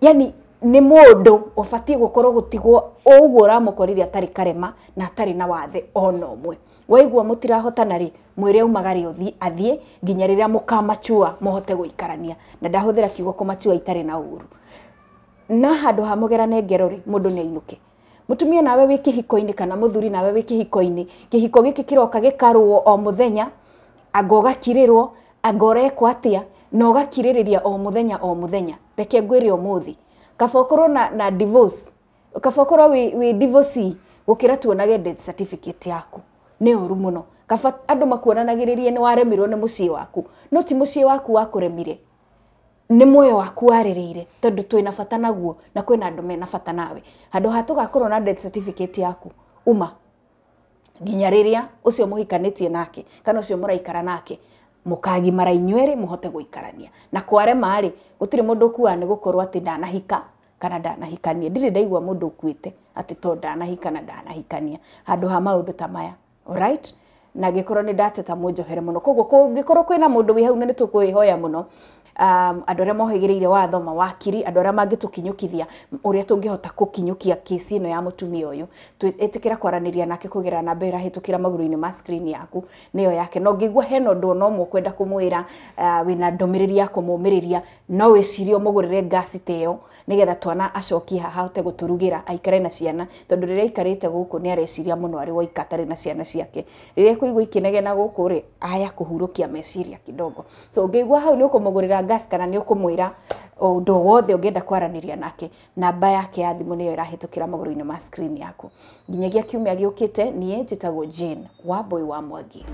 yani ni mundu ufati å gutigwo gå korwo atari karema na atari na wathe ona å mwe waigua må tirahotana rä mwä aumagarä athiä nginya rä rä a må kamacua må na ndahuthira kiugo kå macua itarä na uru na handå ha må ngero ri mundu ndå nä mutumia nawe wä kihiko ini kana muthuri nawe wä kihiko ini kihiko giki kiroka kä o muthenya anga ågakirä rwo anga å rekwo na å o muthenya o muthenya reke ngwä re kabokorwo na, na divorce kabokorwo wĩ wĩ divorce gũkĩra tuonage death certificate yaku nĩ ũru mũno kaba andũ makuonanagĩrĩrie nĩ waremirwo nĩ mũciĩ waku no ti mũciĩ waku wakũremire nĩ muoyo waku warĩrĩire tondũ twĩna bata naguo na kwĩna andũ mena bata nawe handũ ha tũgakorwo na death certificate yaku uma nginya rĩrĩa ũcio mũhikanĩtie nake kana må raikara nake mukagimara inywerä må hote gå ikarania na kwarema-rä gå tirä må ndå kuaga nä gå korwo atä ndanahika kana ndanahikania ndirä ndaigua må ndå ukuä atä to ndanahika na ndanahikania handå ha maå ndå ta maya alright na ngä korwo nä ndateta må njohere må no koguo mundu korwo kwä na må ndå wä hau na nä tå hoya må no um, andå arä a mohägä watho mawakiri andå arä a mangä tå kinyå å rä a tå ngä hota kå kinyå kesi ä ya må tumia å yå ä tä kä ra kwaranä ria nake kå gä ra namba ä rahä tå kä ra magå ma screen yaku nä yo yake no ngä igua hena å ndå ona må kwenda kå mwä ra uh, wä na ndå mä rä ri ya kå må rä ria no wä cirie å må gå rä re ngaci ta ä yo nä getha twana acokie haha hote gå tå rugä ra aikare na ciana tondå rä rä a aikarä te gå kå nä areciria må no arä waika tarä na ciana ciake rä rä a kå igua ikä negena gå kå rä aya kå hurå kia meciria kidogo so ngä igua hau nä å kå må gå rä ra gas kana nä å kå mwä ra å ndå wothe å ngä enda kwaranä nake namba yake ya thimå nä yo ä rahätå kä ra magå ma screen yaku nginyagia kiumia gä å kä te niä njä tagwo wa mboy wa mwangi